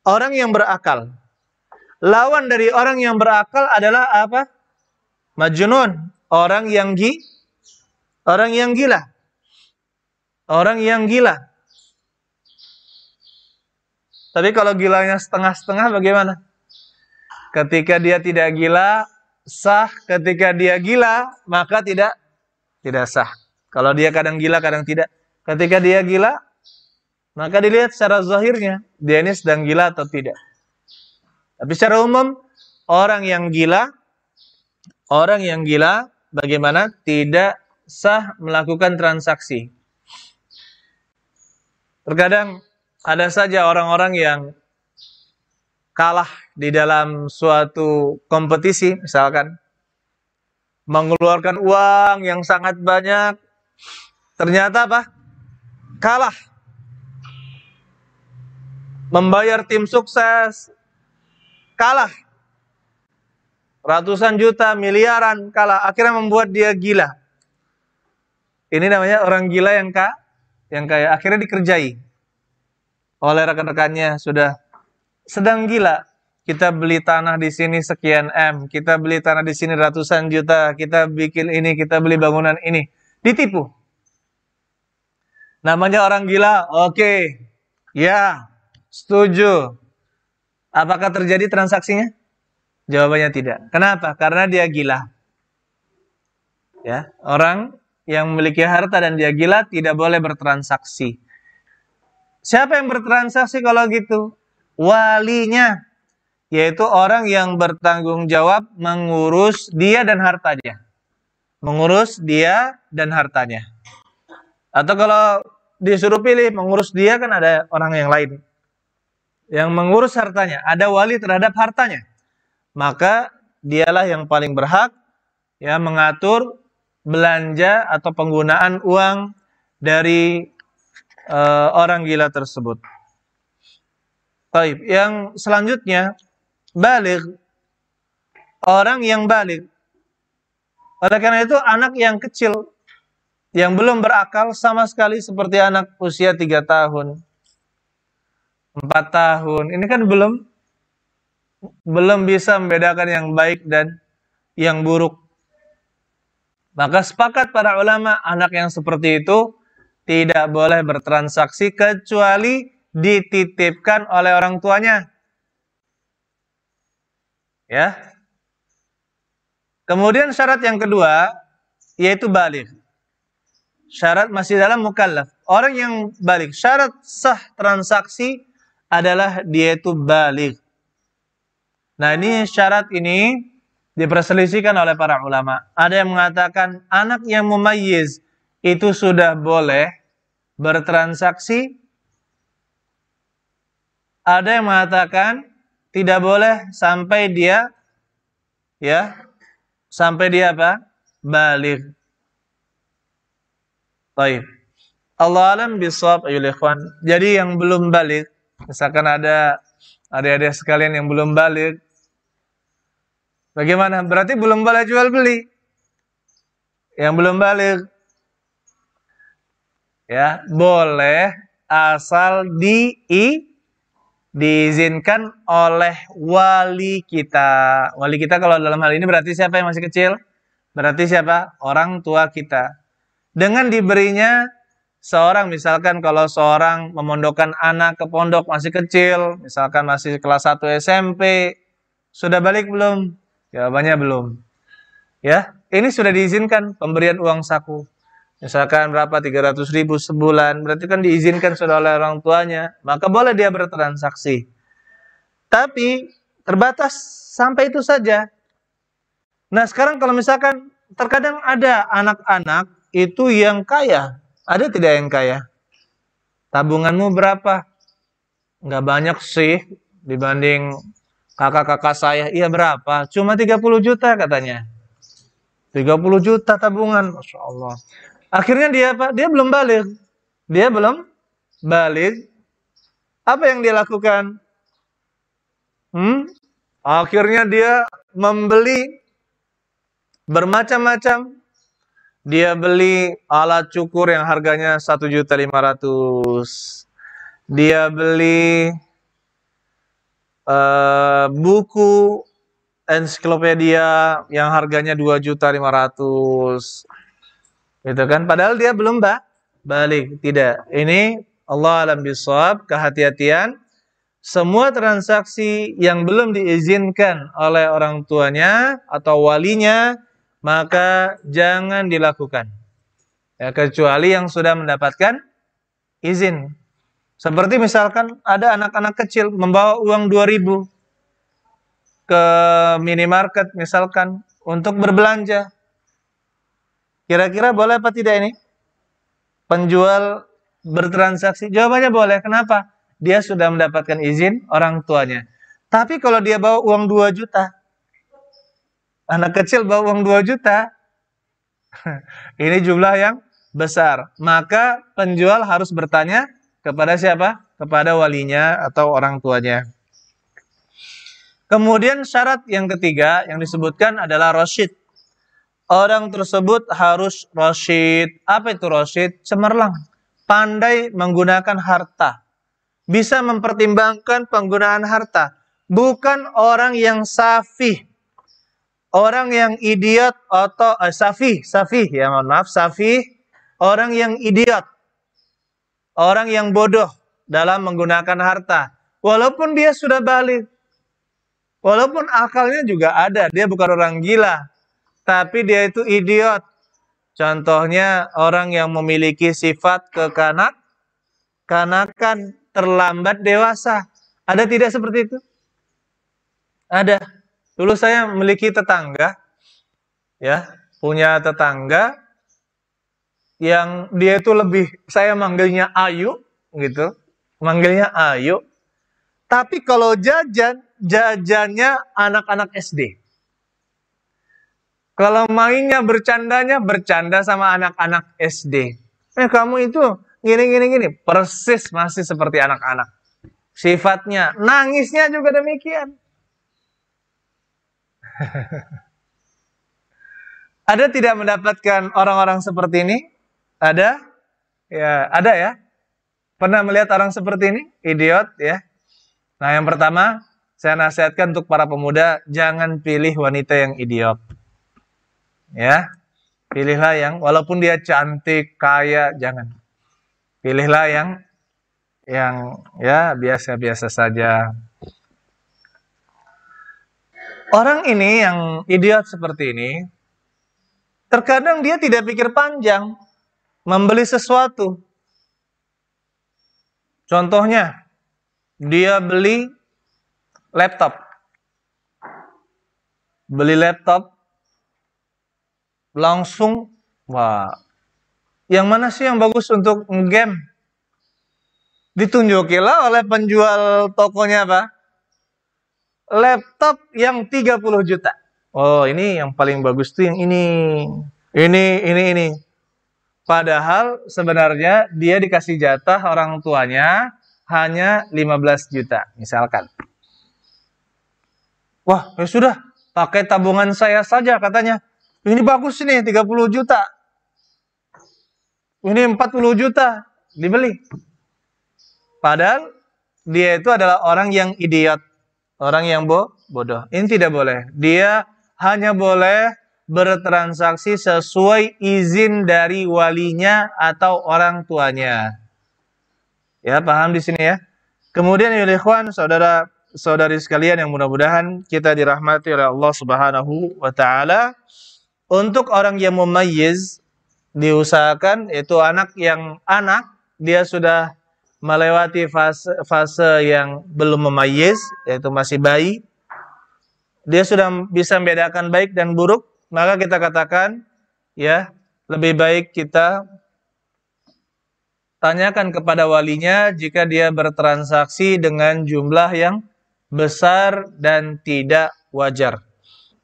Speaker 1: orang yang berakal. Lawan dari orang yang berakal adalah apa? Majnun, orang yang gi orang yang gila. Orang yang gila. Tapi kalau gilanya setengah-setengah bagaimana? Ketika dia tidak gila, sah. Ketika dia gila, maka tidak tidak sah. Kalau dia kadang gila, kadang tidak. Ketika dia gila, maka dilihat secara zahirnya dia ini sedang gila atau tidak. Tapi secara umum orang yang gila orang yang gila bagaimana tidak sah melakukan transaksi. Terkadang ada saja orang-orang yang kalah di dalam suatu kompetisi misalkan mengeluarkan uang yang sangat banyak ternyata apa? kalah membayar tim sukses, kalah. Ratusan juta, miliaran kalah. Akhirnya membuat dia gila. Ini namanya orang gila yang kak, yang kaya. Akhirnya dikerjai oleh rekan-rekannya sudah sedang gila. Kita beli tanah di sini sekian M, kita beli tanah di sini ratusan juta, kita bikin ini, kita beli bangunan ini. Ditipu. Namanya orang gila, oke. Okay. Ya, Setuju. Apakah terjadi transaksinya? Jawabannya tidak. Kenapa? Karena dia gila. Ya, orang yang memiliki harta dan dia gila tidak boleh bertransaksi. Siapa yang bertransaksi kalau gitu? Walinya, yaitu orang yang bertanggung jawab mengurus dia dan hartanya. Mengurus dia dan hartanya. Atau kalau disuruh pilih mengurus dia kan ada orang yang lain yang mengurus hartanya, ada wali terhadap hartanya, maka dialah yang paling berhak ya mengatur belanja atau penggunaan uang dari uh, orang gila tersebut. Baik, yang selanjutnya balik orang yang balik. Oleh karena itu anak yang kecil yang belum berakal sama sekali seperti anak usia 3 tahun Empat tahun. Ini kan belum belum bisa membedakan yang baik dan yang buruk. Maka sepakat para ulama anak yang seperti itu tidak boleh bertransaksi kecuali dititipkan oleh orang tuanya. Ya. Kemudian syarat yang kedua yaitu balik. Syarat masih dalam mukallaf. Orang yang balik syarat sah transaksi adalah dia itu balik. Nah ini syarat ini diperselisihkan oleh para ulama. Ada yang mengatakan anak yang memayis itu sudah boleh bertransaksi. Ada yang mengatakan tidak boleh sampai dia ya sampai dia apa? balik. Baik. Allah alam bisawab Jadi yang belum balik misalkan ada adik-adik sekalian yang belum balik, bagaimana? Berarti belum balik jual beli. Yang belum balik, ya boleh asal di diizinkan oleh wali kita. Wali kita kalau dalam hal ini berarti siapa yang masih kecil? Berarti siapa? Orang tua kita. Dengan diberinya seorang misalkan kalau seorang memondokkan anak ke pondok masih kecil, misalkan masih kelas 1 SMP, sudah balik belum? Jawabannya belum. Ya, ini sudah diizinkan pemberian uang saku. Misalkan berapa 300 ribu sebulan, berarti kan diizinkan sudah oleh orang tuanya, maka boleh dia bertransaksi. Tapi terbatas sampai itu saja. Nah sekarang kalau misalkan terkadang ada anak-anak itu yang kaya, ada tidak yang kaya? Tabunganmu berapa? Enggak banyak sih dibanding kakak-kakak saya. Iya berapa? Cuma 30 juta katanya. 30 juta tabungan, Masya Allah. Akhirnya dia apa? Dia belum balik. Dia belum balik. Apa yang dia lakukan? Hmm? Akhirnya dia membeli bermacam-macam dia beli alat cukur yang harganya satu juta lima ratus. Dia beli uh, buku ensiklopedia yang harganya dua juta lima ratus. Itu kan? Padahal dia belum ba balik, tidak. Ini Allah alam bisawab, kehati-hatian. Semua transaksi yang belum diizinkan oleh orang tuanya atau walinya maka jangan dilakukan. Ya, kecuali yang sudah mendapatkan izin. Seperti misalkan ada anak-anak kecil membawa uang 2000 ke minimarket misalkan untuk berbelanja. Kira-kira boleh apa tidak ini? Penjual bertransaksi? Jawabannya boleh. Kenapa? Dia sudah mendapatkan izin orang tuanya. Tapi kalau dia bawa uang 2 juta, Anak kecil bawa uang 2 juta. Ini jumlah yang besar. Maka penjual harus bertanya kepada siapa? Kepada walinya atau orang tuanya. Kemudian syarat yang ketiga yang disebutkan adalah roshid. Orang tersebut harus roshid. Apa itu roshid? Cemerlang. Pandai menggunakan harta. Bisa mempertimbangkan penggunaan harta. Bukan orang yang safih orang yang idiot atau uh, Safi, safi ya mohon maaf, Safi. orang yang idiot, orang yang bodoh dalam menggunakan harta. Walaupun dia sudah balik, walaupun akalnya juga ada, dia bukan orang gila, tapi dia itu idiot. Contohnya orang yang memiliki sifat kekanak, kanakan terlambat dewasa. Ada tidak seperti itu? Ada. Dulu saya memiliki tetangga, ya, punya tetangga yang dia itu lebih, saya manggilnya Ayu, gitu, manggilnya Ayu. Tapi kalau jajan, jajannya anak-anak SD. Kalau mainnya bercandanya bercanda sama anak-anak SD. Eh kamu itu gini gini gini persis masih seperti anak-anak. Sifatnya, nangisnya juga demikian. ada tidak mendapatkan orang-orang seperti ini? Ada? Ya, ada ya. Pernah melihat orang seperti ini? Idiot ya. Nah, yang pertama, saya nasihatkan untuk para pemuda jangan pilih wanita yang idiot. Ya. Pilihlah yang walaupun dia cantik, kaya, jangan. Pilihlah yang yang ya biasa-biasa saja. Orang ini yang idiot seperti ini, terkadang dia tidak pikir panjang membeli sesuatu. Contohnya, dia beli laptop. Beli laptop, langsung, wah, yang mana sih yang bagus untuk game? Ditunjukilah oleh penjual tokonya apa? laptop yang 30 juta. Oh, ini yang paling bagus tuh yang ini. Ini, ini, ini. Padahal sebenarnya dia dikasih jatah orang tuanya hanya 15 juta, misalkan. Wah, ya sudah, pakai tabungan saya saja katanya. Ini bagus ini 30 juta. Ini 40 juta dibeli. Padahal dia itu adalah orang yang idiot orang yang bo bodoh. Ini tidak boleh. Dia hanya boleh bertransaksi sesuai izin dari walinya atau orang tuanya. Ya, paham di sini ya. Kemudian ya ikhwan, saudara saudari sekalian yang mudah-mudahan kita dirahmati oleh Allah Subhanahu wa taala. Untuk orang yang mumayyiz diusahakan itu anak yang anak dia sudah melewati fase fase yang belum memayis, yaitu masih bayi dia sudah bisa membedakan baik dan buruk maka kita katakan ya lebih baik kita tanyakan kepada walinya jika dia bertransaksi dengan jumlah yang besar dan tidak wajar.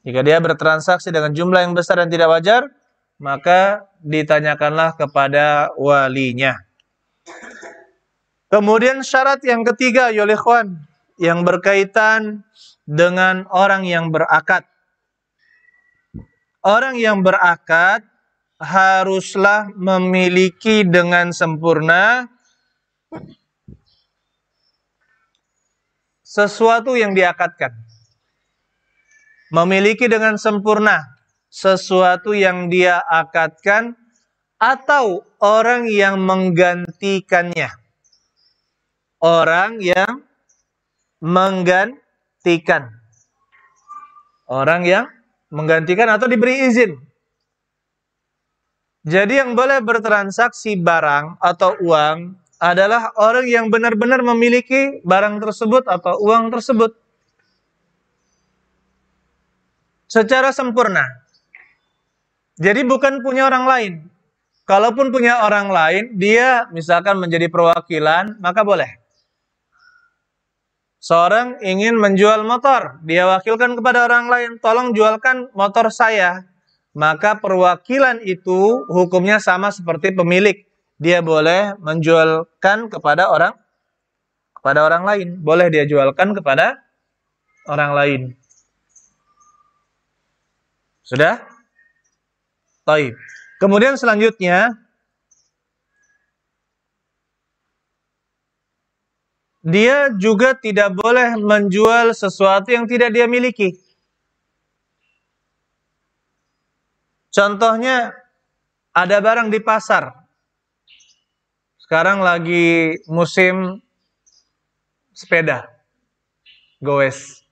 Speaker 1: Jika dia bertransaksi dengan jumlah yang besar dan tidak wajar, maka ditanyakanlah kepada walinya. Kemudian syarat yang ketiga, yolehwan, ya yang berkaitan dengan orang yang berakad. Orang yang berakad haruslah memiliki dengan sempurna sesuatu yang diakatkan. Memiliki dengan sempurna sesuatu yang dia akatkan atau orang yang menggantikannya orang yang menggantikan. Orang yang menggantikan atau diberi izin. Jadi yang boleh bertransaksi barang atau uang adalah orang yang benar-benar memiliki barang tersebut atau uang tersebut secara sempurna. Jadi bukan punya orang lain. Kalaupun punya orang lain, dia misalkan menjadi perwakilan, maka boleh. Seorang ingin menjual motor, dia wakilkan kepada orang lain, tolong jualkan motor saya. Maka perwakilan itu hukumnya sama seperti pemilik. Dia boleh menjualkan kepada orang kepada orang lain, boleh dia jualkan kepada orang lain. Sudah? Taib. Kemudian selanjutnya dia juga tidak boleh menjual sesuatu yang tidak dia miliki. Contohnya ada barang di pasar. Sekarang lagi musim sepeda. Goes.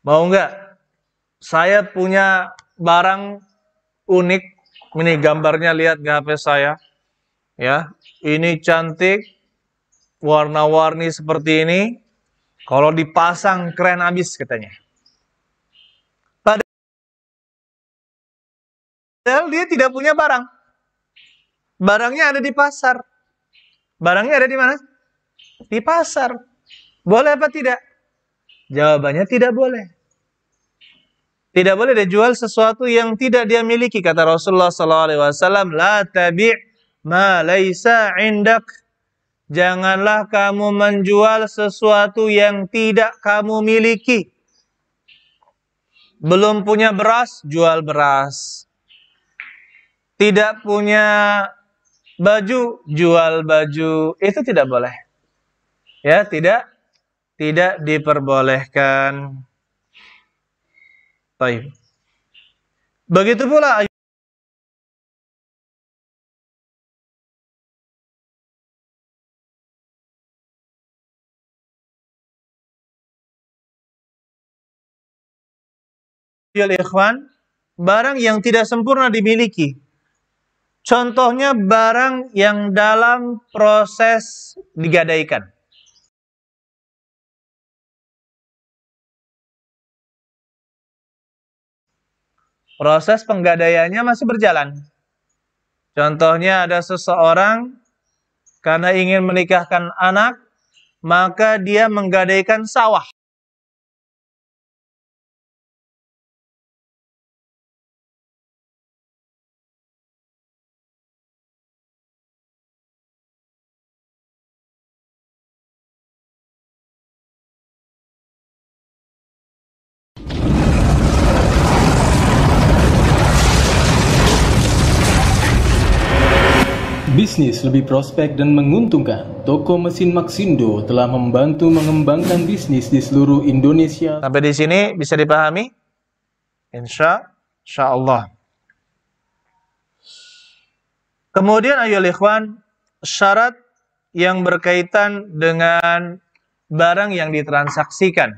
Speaker 1: Mau nggak? Saya punya barang unik. Ini gambarnya lihat di HP saya. Ya, ini cantik, warna-warni seperti ini, kalau dipasang keren abis katanya. Padahal dia tidak punya barang. Barangnya ada di pasar. Barangnya ada di mana? Di pasar. Boleh apa tidak? Jawabannya tidak boleh. Tidak boleh dia jual sesuatu yang tidak dia miliki kata Rasulullah Alaihi Wasallam. La tabi' ma laisa indak. Janganlah kamu menjual sesuatu yang tidak kamu miliki. Belum punya beras, jual beras. Tidak punya baju, jual baju. Itu tidak boleh. Ya, tidak tidak diperbolehkan. Baik. Begitu pula Yul ikhwan, barang yang tidak sempurna dimiliki. Contohnya barang yang dalam proses digadaikan. Proses penggadaiannya masih berjalan. Contohnya ada seseorang karena ingin menikahkan anak, maka dia menggadaikan sawah. bisnis lebih prospek dan menguntungkan, toko mesin Maxindo telah membantu mengembangkan bisnis di seluruh Indonesia. Sampai di sini bisa dipahami? Insya, insya Allah. Kemudian ayo ikhwan, syarat yang berkaitan dengan barang yang ditransaksikan.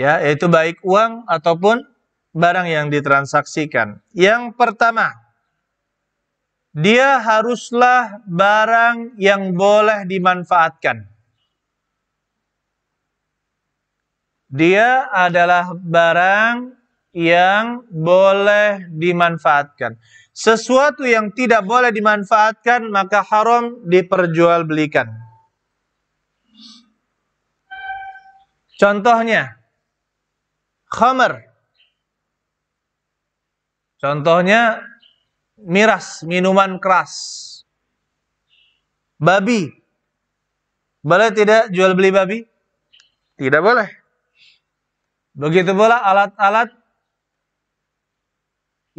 Speaker 1: Ya, yaitu baik uang ataupun barang yang ditransaksikan. Yang pertama, dia haruslah barang yang boleh dimanfaatkan. Dia adalah barang yang boleh dimanfaatkan. Sesuatu yang tidak boleh dimanfaatkan maka haram diperjualbelikan. Contohnya khamer. Contohnya miras, minuman keras. Babi. Boleh tidak jual beli babi? Tidak boleh. Begitu pula alat-alat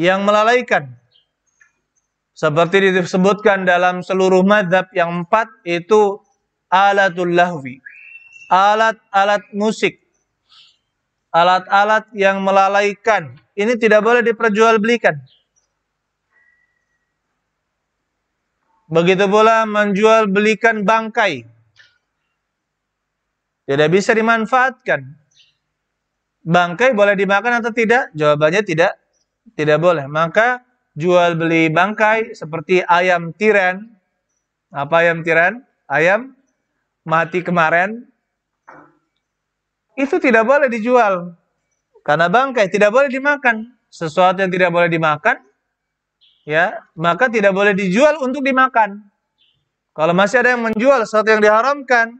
Speaker 1: yang melalaikan. Seperti disebutkan dalam seluruh madhab yang empat itu alatul lahwi. Alat-alat musik. Alat-alat yang melalaikan. Ini tidak boleh diperjualbelikan. Begitu pula menjual belikan bangkai. Tidak bisa dimanfaatkan. Bangkai boleh dimakan atau tidak? Jawabannya tidak. Tidak boleh. Maka jual beli bangkai seperti ayam tiran. Apa ayam tiran? Ayam mati kemarin. Itu tidak boleh dijual. Karena bangkai tidak boleh dimakan. Sesuatu yang tidak boleh dimakan ya maka tidak boleh dijual untuk dimakan. Kalau masih ada yang menjual sesuatu yang diharamkan,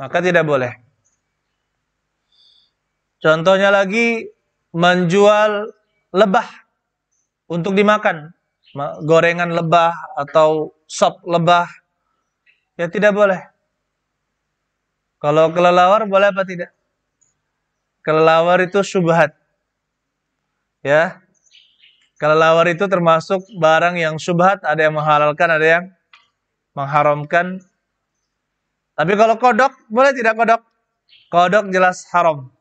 Speaker 1: maka tidak boleh. Contohnya lagi menjual lebah untuk dimakan, gorengan lebah atau sop lebah, ya tidak boleh. Kalau kelelawar boleh apa tidak? Kelelawar itu subhat. Ya, Kelelawar itu termasuk barang yang subhat, ada yang menghalalkan, ada yang mengharamkan. Tapi kalau kodok, boleh tidak kodok? Kodok jelas haram.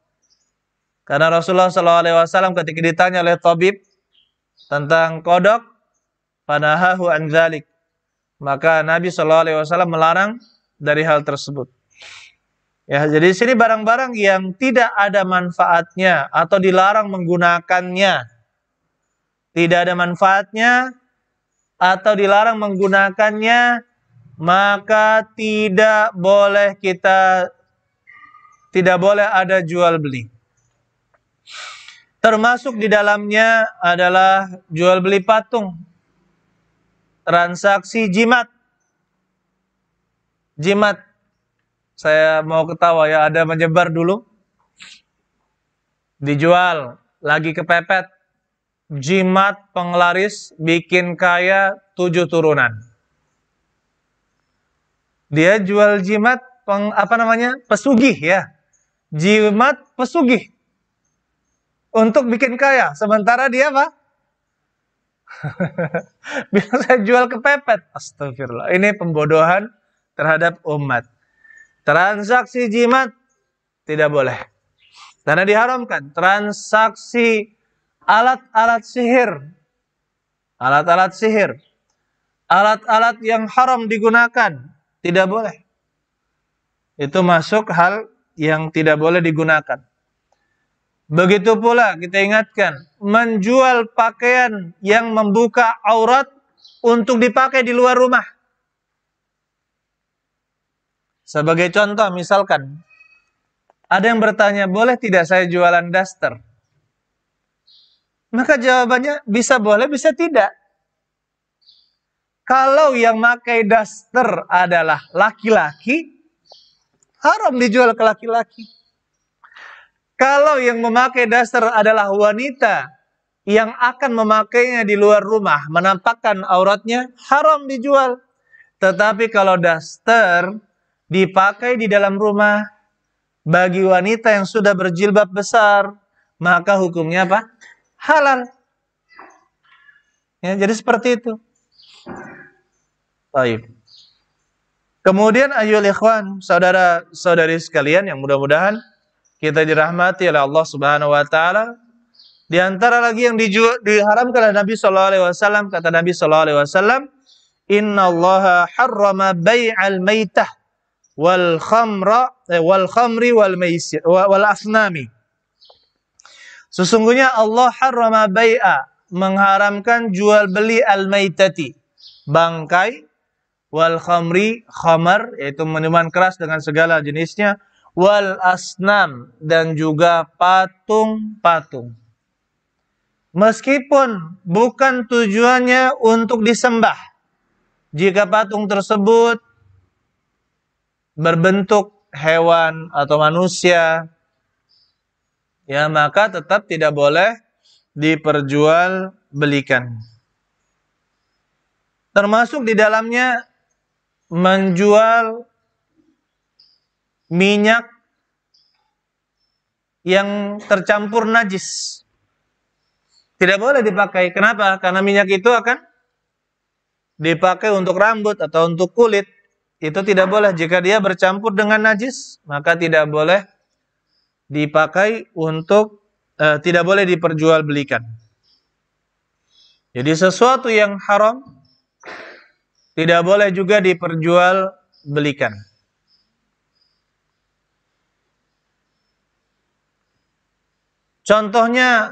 Speaker 1: Karena Rasulullah SAW ketika ditanya oleh Tobib tentang kodok, panahahu anzalik. Maka Nabi SAW melarang dari hal tersebut. Ya, jadi sini barang-barang yang tidak ada manfaatnya atau dilarang menggunakannya tidak ada manfaatnya atau dilarang menggunakannya, maka tidak boleh kita tidak boleh ada jual beli. Termasuk di dalamnya adalah jual beli patung, transaksi jimat. Jimat. Saya mau ketawa ya, ada menyebar dulu dijual lagi kepepet jimat penglaris bikin kaya tujuh turunan. Dia jual jimat peng, apa namanya pesugih ya, jimat pesugih untuk bikin kaya. Sementara dia apa? Bisa saya jual kepepet. Astagfirullah. Ini pembodohan terhadap umat. Transaksi jimat tidak boleh. Karena diharamkan. Transaksi alat-alat sihir. Alat-alat sihir. Alat-alat yang haram digunakan. Tidak boleh. Itu masuk hal yang tidak boleh digunakan. Begitu pula kita ingatkan, menjual pakaian yang membuka aurat untuk dipakai di luar rumah. Sebagai contoh, misalkan ada yang bertanya, boleh tidak saya jualan daster? Maka jawabannya bisa boleh, bisa tidak. Kalau yang pakai daster adalah laki-laki, haram dijual ke laki-laki. Kalau yang memakai daster adalah wanita yang akan memakainya di luar rumah, menampakkan auratnya, haram dijual. Tetapi kalau daster dipakai di dalam rumah bagi wanita yang sudah berjilbab besar, maka hukumnya apa? halal. Ya, jadi seperti itu. Baik. Kemudian ayol ikhwan, saudara-saudari sekalian yang mudah-mudahan kita dirahmati oleh Allah Subhanahu wa taala. Di antara lagi yang diharamkan oleh Nabi sallallahu alaihi wasallam kata Nabi sallallahu alaihi wasallam, "Inna harrama bai'al maitah wal khamra eh, wal khamri wal maisir wal asnami." Sesungguhnya Allah harrama bai'a, mengharamkan jual beli al-maitati, bangkai, wal khamri, khamar, yaitu minuman keras dengan segala jenisnya, wal asnam, dan juga patung-patung. Meskipun bukan tujuannya untuk disembah, jika patung tersebut berbentuk hewan atau manusia, ya maka tetap tidak boleh diperjualbelikan. Termasuk di dalamnya menjual minyak yang tercampur najis. Tidak boleh dipakai. Kenapa? Karena minyak itu akan dipakai untuk rambut atau untuk kulit. Itu tidak boleh. Jika dia bercampur dengan najis, maka tidak boleh dipakai untuk e, tidak boleh diperjualbelikan. Jadi sesuatu yang haram tidak boleh juga diperjualbelikan. Contohnya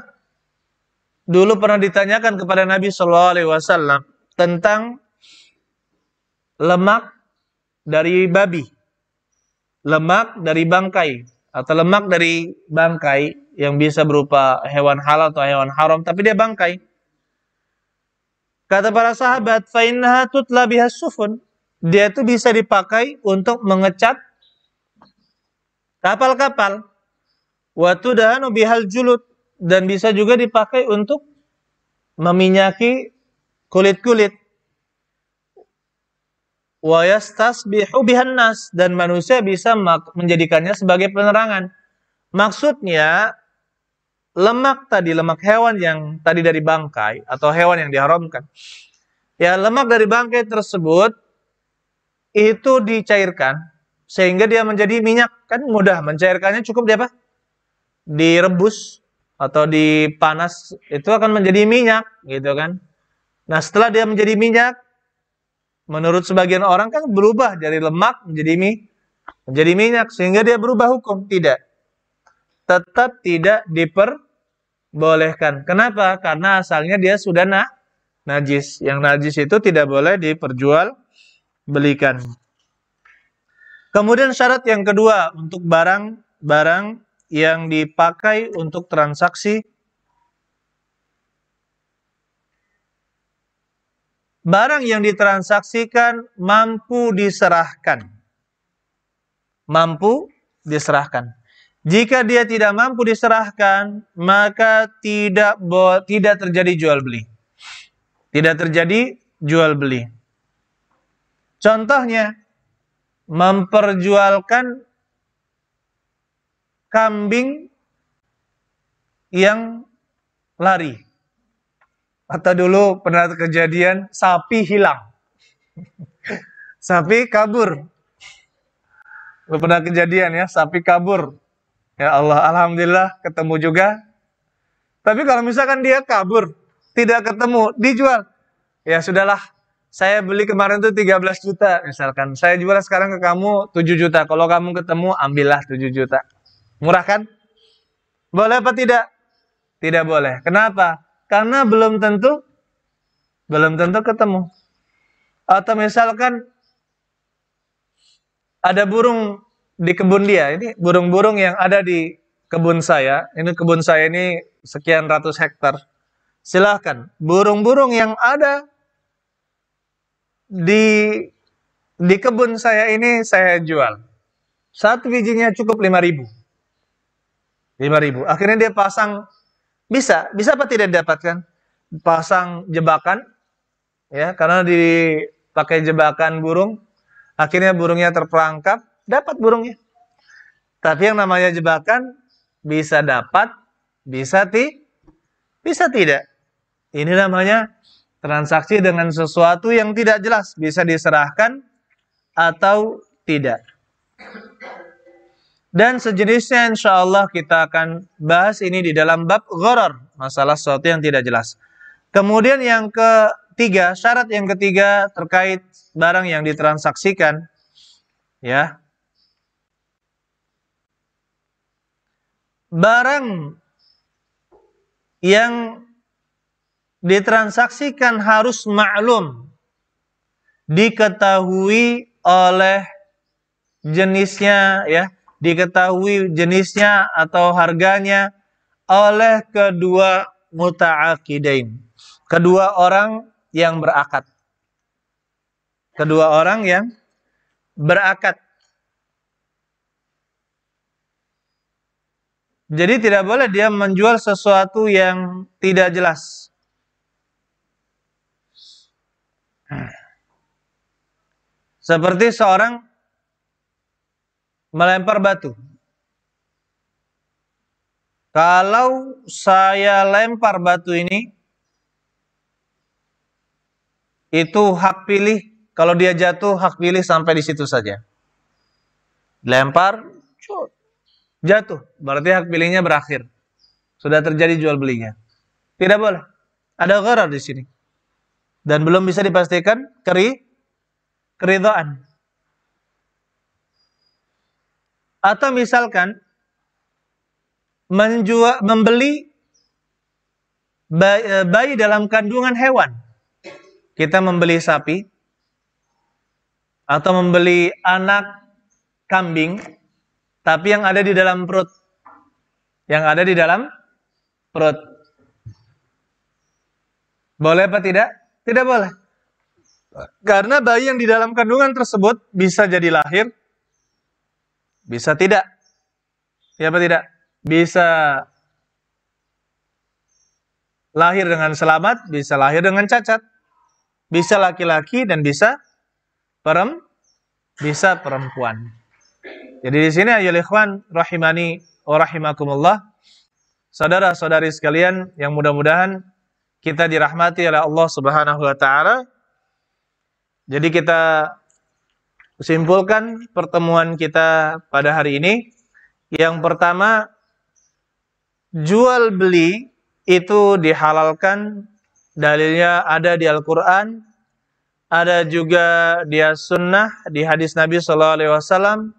Speaker 1: dulu pernah ditanyakan kepada Nabi Shallallahu Alaihi Wasallam tentang lemak dari babi, lemak dari bangkai, atau lemak dari bangkai yang bisa berupa hewan halal atau hewan haram tapi dia bangkai kata para sahabat fa'inha tutla sufun dia itu bisa dipakai untuk mengecat kapal-kapal watu dahanu bihal julut dan bisa juga dipakai untuk meminyaki kulit-kulit wa yastasbihu ubi nas dan manusia bisa menjadikannya sebagai penerangan. Maksudnya lemak tadi lemak hewan yang tadi dari bangkai atau hewan yang diharamkan. Ya, lemak dari bangkai tersebut itu dicairkan sehingga dia menjadi minyak. Kan mudah mencairkannya cukup dia apa? Direbus atau dipanas itu akan menjadi minyak gitu kan. Nah, setelah dia menjadi minyak, menurut sebagian orang kan berubah dari lemak menjadi mie, menjadi minyak sehingga dia berubah hukum. Tidak. Tetap tidak diperbolehkan. Kenapa? Karena asalnya dia sudah na najis. Yang najis itu tidak boleh diperjual belikan. Kemudian syarat yang kedua untuk barang-barang yang dipakai untuk transaksi barang yang ditransaksikan mampu diserahkan. Mampu diserahkan. Jika dia tidak mampu diserahkan, maka tidak tidak terjadi jual beli. Tidak terjadi jual beli. Contohnya memperjualkan kambing yang lari atau dulu pernah kejadian sapi hilang. sapi kabur. Lu pernah kejadian ya, sapi kabur. Ya Allah, Alhamdulillah ketemu juga. Tapi kalau misalkan dia kabur, tidak ketemu, dijual. Ya sudahlah, saya beli kemarin tuh 13 juta misalkan. Saya jual sekarang ke kamu 7 juta. Kalau kamu ketemu, ambillah 7 juta. Murah kan? Boleh apa tidak? Tidak boleh. Kenapa? Karena belum tentu belum tentu ketemu. Atau misalkan ada burung di kebun dia. Ini burung-burung yang ada di kebun saya. Ini kebun saya ini sekian ratus hektar. Silahkan, burung-burung yang ada di di kebun saya ini saya jual. Satu bijinya cukup 5000 ribu. 5000 ribu. Akhirnya dia pasang bisa, bisa apa tidak didapatkan? Pasang jebakan, ya, karena dipakai jebakan burung, akhirnya burungnya terperangkap, dapat burungnya. Tapi yang namanya jebakan bisa dapat, bisa ti, bisa tidak. Ini namanya transaksi dengan sesuatu yang tidak jelas, bisa diserahkan atau tidak dan sejenisnya insya Allah kita akan bahas ini di dalam bab gharar, masalah sesuatu yang tidak jelas. Kemudian yang ketiga, syarat yang ketiga terkait barang yang ditransaksikan ya. Barang yang ditransaksikan harus maklum diketahui oleh jenisnya ya diketahui jenisnya atau harganya oleh kedua muta'akidain. Kedua orang yang berakad. Kedua orang yang berakad. Jadi tidak boleh dia menjual sesuatu yang tidak jelas. Seperti seorang melempar batu. Kalau saya lempar batu ini, itu hak pilih. Kalau dia jatuh, hak pilih sampai di situ saja. Lempar, jatuh. Berarti hak pilihnya berakhir. Sudah terjadi jual belinya. Tidak boleh. Ada gharar di sini. Dan belum bisa dipastikan keri keridoan. Atau misalkan menjual membeli bayi, eh, bayi dalam kandungan hewan. Kita membeli sapi atau membeli anak kambing tapi yang ada di dalam perut yang ada di dalam perut. Boleh apa tidak? Tidak boleh. Karena bayi yang di dalam kandungan tersebut bisa jadi lahir, bisa tidak? Ya apa tidak? Bisa lahir dengan selamat, bisa lahir dengan cacat. Bisa laki-laki dan bisa perem, bisa perempuan. Jadi di sini ayol ikhwan rahimani wa rahimakumullah. Saudara-saudari sekalian yang mudah-mudahan kita dirahmati oleh Allah Subhanahu wa taala. Jadi kita simpulkan pertemuan kita pada hari ini, yang pertama jual beli itu dihalalkan dalilnya ada di Al-Qur'an, ada juga di as sunnah di hadis Nabi SAW. alaihi wasallam.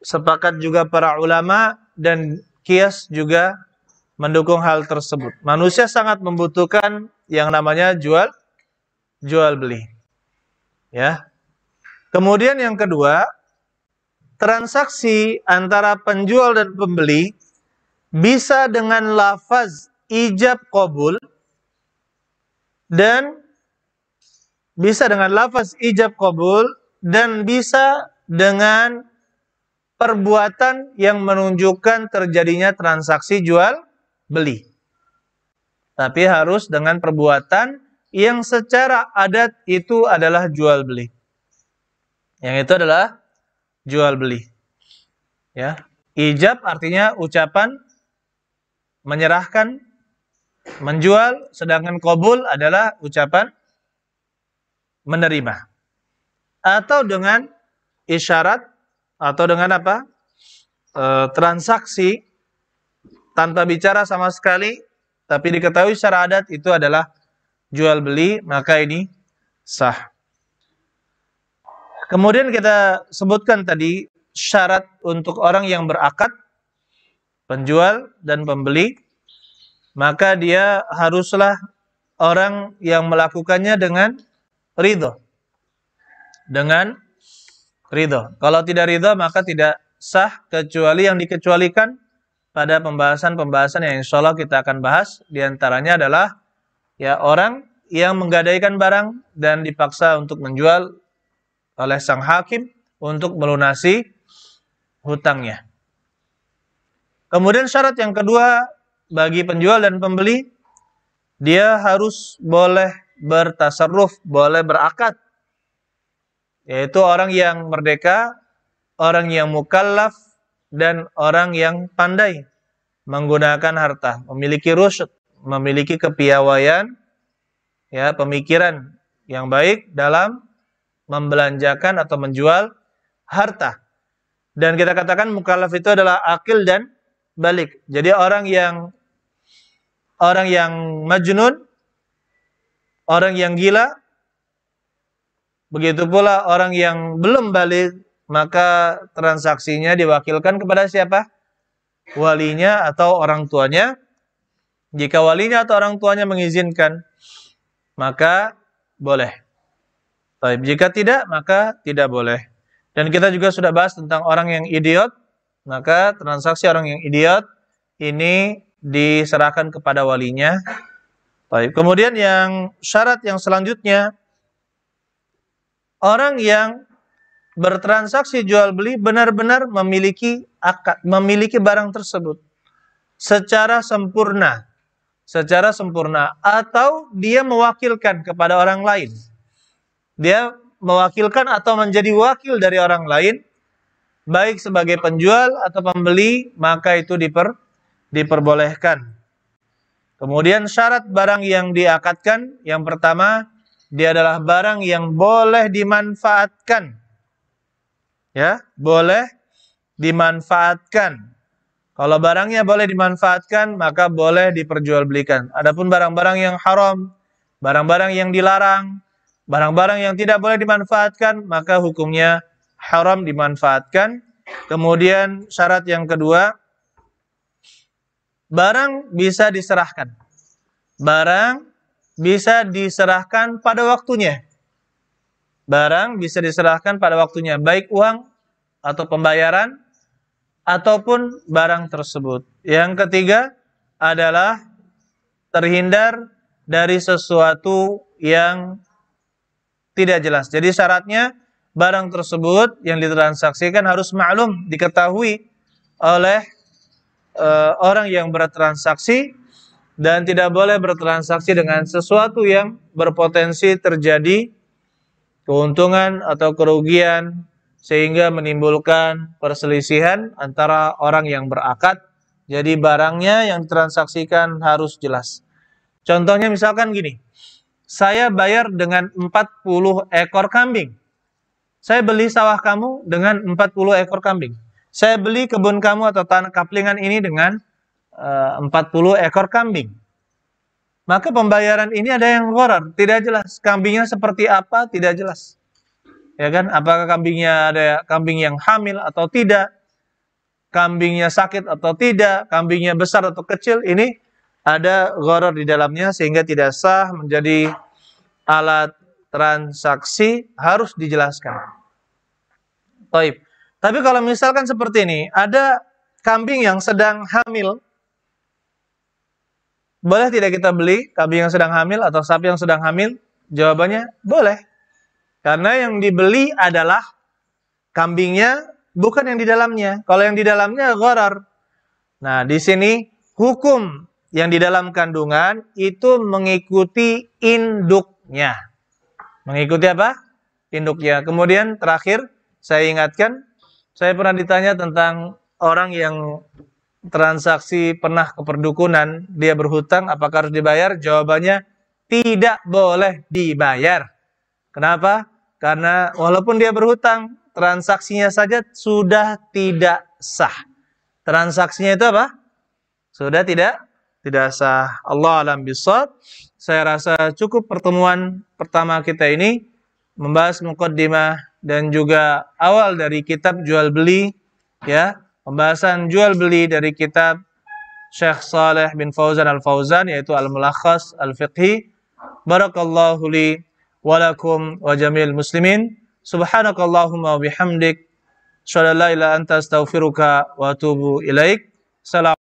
Speaker 1: Sepakat juga para ulama dan kias juga mendukung hal tersebut. Manusia sangat membutuhkan yang namanya jual jual beli. Ya, Kemudian yang kedua, transaksi antara penjual dan pembeli bisa dengan lafaz ijab kobul dan bisa dengan lafaz ijab kobul dan bisa dengan perbuatan yang menunjukkan terjadinya transaksi jual beli. Tapi harus dengan perbuatan yang secara adat itu adalah jual beli. Yang itu adalah jual beli. Ya. Ijab artinya ucapan menyerahkan, menjual, sedangkan kobul adalah ucapan menerima. Atau dengan isyarat atau dengan apa? E, transaksi tanpa bicara sama sekali tapi diketahui secara adat itu adalah jual beli maka ini sah. Kemudian kita sebutkan tadi syarat untuk orang yang berakad, penjual dan pembeli, maka dia haruslah orang yang melakukannya dengan ridho. Dengan ridho. Kalau tidak ridho maka tidak sah kecuali yang dikecualikan pada pembahasan-pembahasan yang insya Allah kita akan bahas. Di antaranya adalah ya orang yang menggadaikan barang dan dipaksa untuk menjual oleh sang hakim untuk melunasi hutangnya. Kemudian syarat yang kedua bagi penjual dan pembeli dia harus boleh bertasarruf, boleh berakad. Yaitu orang yang merdeka, orang yang mukallaf dan orang yang pandai menggunakan harta, memiliki rusyut, memiliki kepiawaian ya pemikiran yang baik dalam membelanjakan atau menjual harta. Dan kita katakan mukallaf itu adalah akil dan balik. Jadi orang yang orang yang majnun, orang yang gila, begitu pula orang yang belum balik, maka transaksinya diwakilkan kepada siapa? Walinya atau orang tuanya. Jika walinya atau orang tuanya mengizinkan, maka boleh. Taib. jika tidak, maka tidak boleh. Dan kita juga sudah bahas tentang orang yang idiot, maka transaksi orang yang idiot ini diserahkan kepada walinya. Taib. kemudian yang syarat yang selanjutnya, orang yang bertransaksi jual beli benar-benar memiliki akad, memiliki barang tersebut secara sempurna, secara sempurna, atau dia mewakilkan kepada orang lain dia mewakilkan atau menjadi wakil dari orang lain baik sebagai penjual atau pembeli maka itu diper diperbolehkan. Kemudian syarat barang yang diakatkan yang pertama dia adalah barang yang boleh dimanfaatkan. Ya, boleh dimanfaatkan. Kalau barangnya boleh dimanfaatkan, maka boleh diperjualbelikan. Adapun barang-barang yang haram, barang-barang yang dilarang, Barang-barang yang tidak boleh dimanfaatkan, maka hukumnya haram dimanfaatkan. Kemudian syarat yang kedua, barang bisa diserahkan. Barang bisa diserahkan pada waktunya. Barang bisa diserahkan pada waktunya, baik uang atau pembayaran ataupun barang tersebut. Yang ketiga adalah terhindar dari sesuatu yang tidak jelas. Jadi syaratnya barang tersebut yang ditransaksikan harus maklum, diketahui oleh e, orang yang bertransaksi dan tidak boleh bertransaksi dengan sesuatu yang berpotensi terjadi keuntungan atau kerugian sehingga menimbulkan perselisihan antara orang yang berakad. Jadi barangnya yang ditransaksikan harus jelas. Contohnya misalkan gini, saya bayar dengan 40 ekor kambing. Saya beli sawah kamu dengan 40 ekor kambing. Saya beli kebun kamu atau tanah kaplingan ini dengan 40 eh, ekor kambing. Maka pembayaran ini ada yang horor, tidak jelas kambingnya seperti apa, tidak jelas. Ya kan? Apakah kambingnya ada kambing yang hamil atau tidak? Kambingnya sakit atau tidak? Kambingnya besar atau kecil? Ini ada gharar di dalamnya sehingga tidak sah menjadi alat transaksi harus dijelaskan. Taib. Tapi kalau misalkan seperti ini, ada kambing yang sedang hamil, boleh tidak kita beli kambing yang sedang hamil atau sapi yang sedang hamil? Jawabannya boleh. Karena yang dibeli adalah kambingnya, bukan yang di dalamnya. Kalau yang di dalamnya gharar. Nah, di sini hukum yang di dalam kandungan itu mengikuti induknya. Mengikuti apa? Induknya. Kemudian terakhir saya ingatkan, saya pernah ditanya tentang orang yang transaksi pernah keperdukunan, dia berhutang apakah harus dibayar? Jawabannya tidak boleh dibayar. Kenapa? Karena walaupun dia berhutang, transaksinya saja sudah tidak sah. Transaksinya itu apa? Sudah tidak tidak sah. Allah alam bisawab. Saya rasa cukup pertemuan pertama kita ini membahas mukaddimah dan juga awal dari kitab jual beli ya, pembahasan jual beli dari kitab Syekh Saleh bin Fauzan Al Fauzan yaitu Al Mulakhas Al Fiqhi. Barakallahu li wa lakum wa jamil muslimin. Subhanakallahumma bihamdik. Shallallahu la ilaha anta astaghfiruka wa atubu ilaik. Salam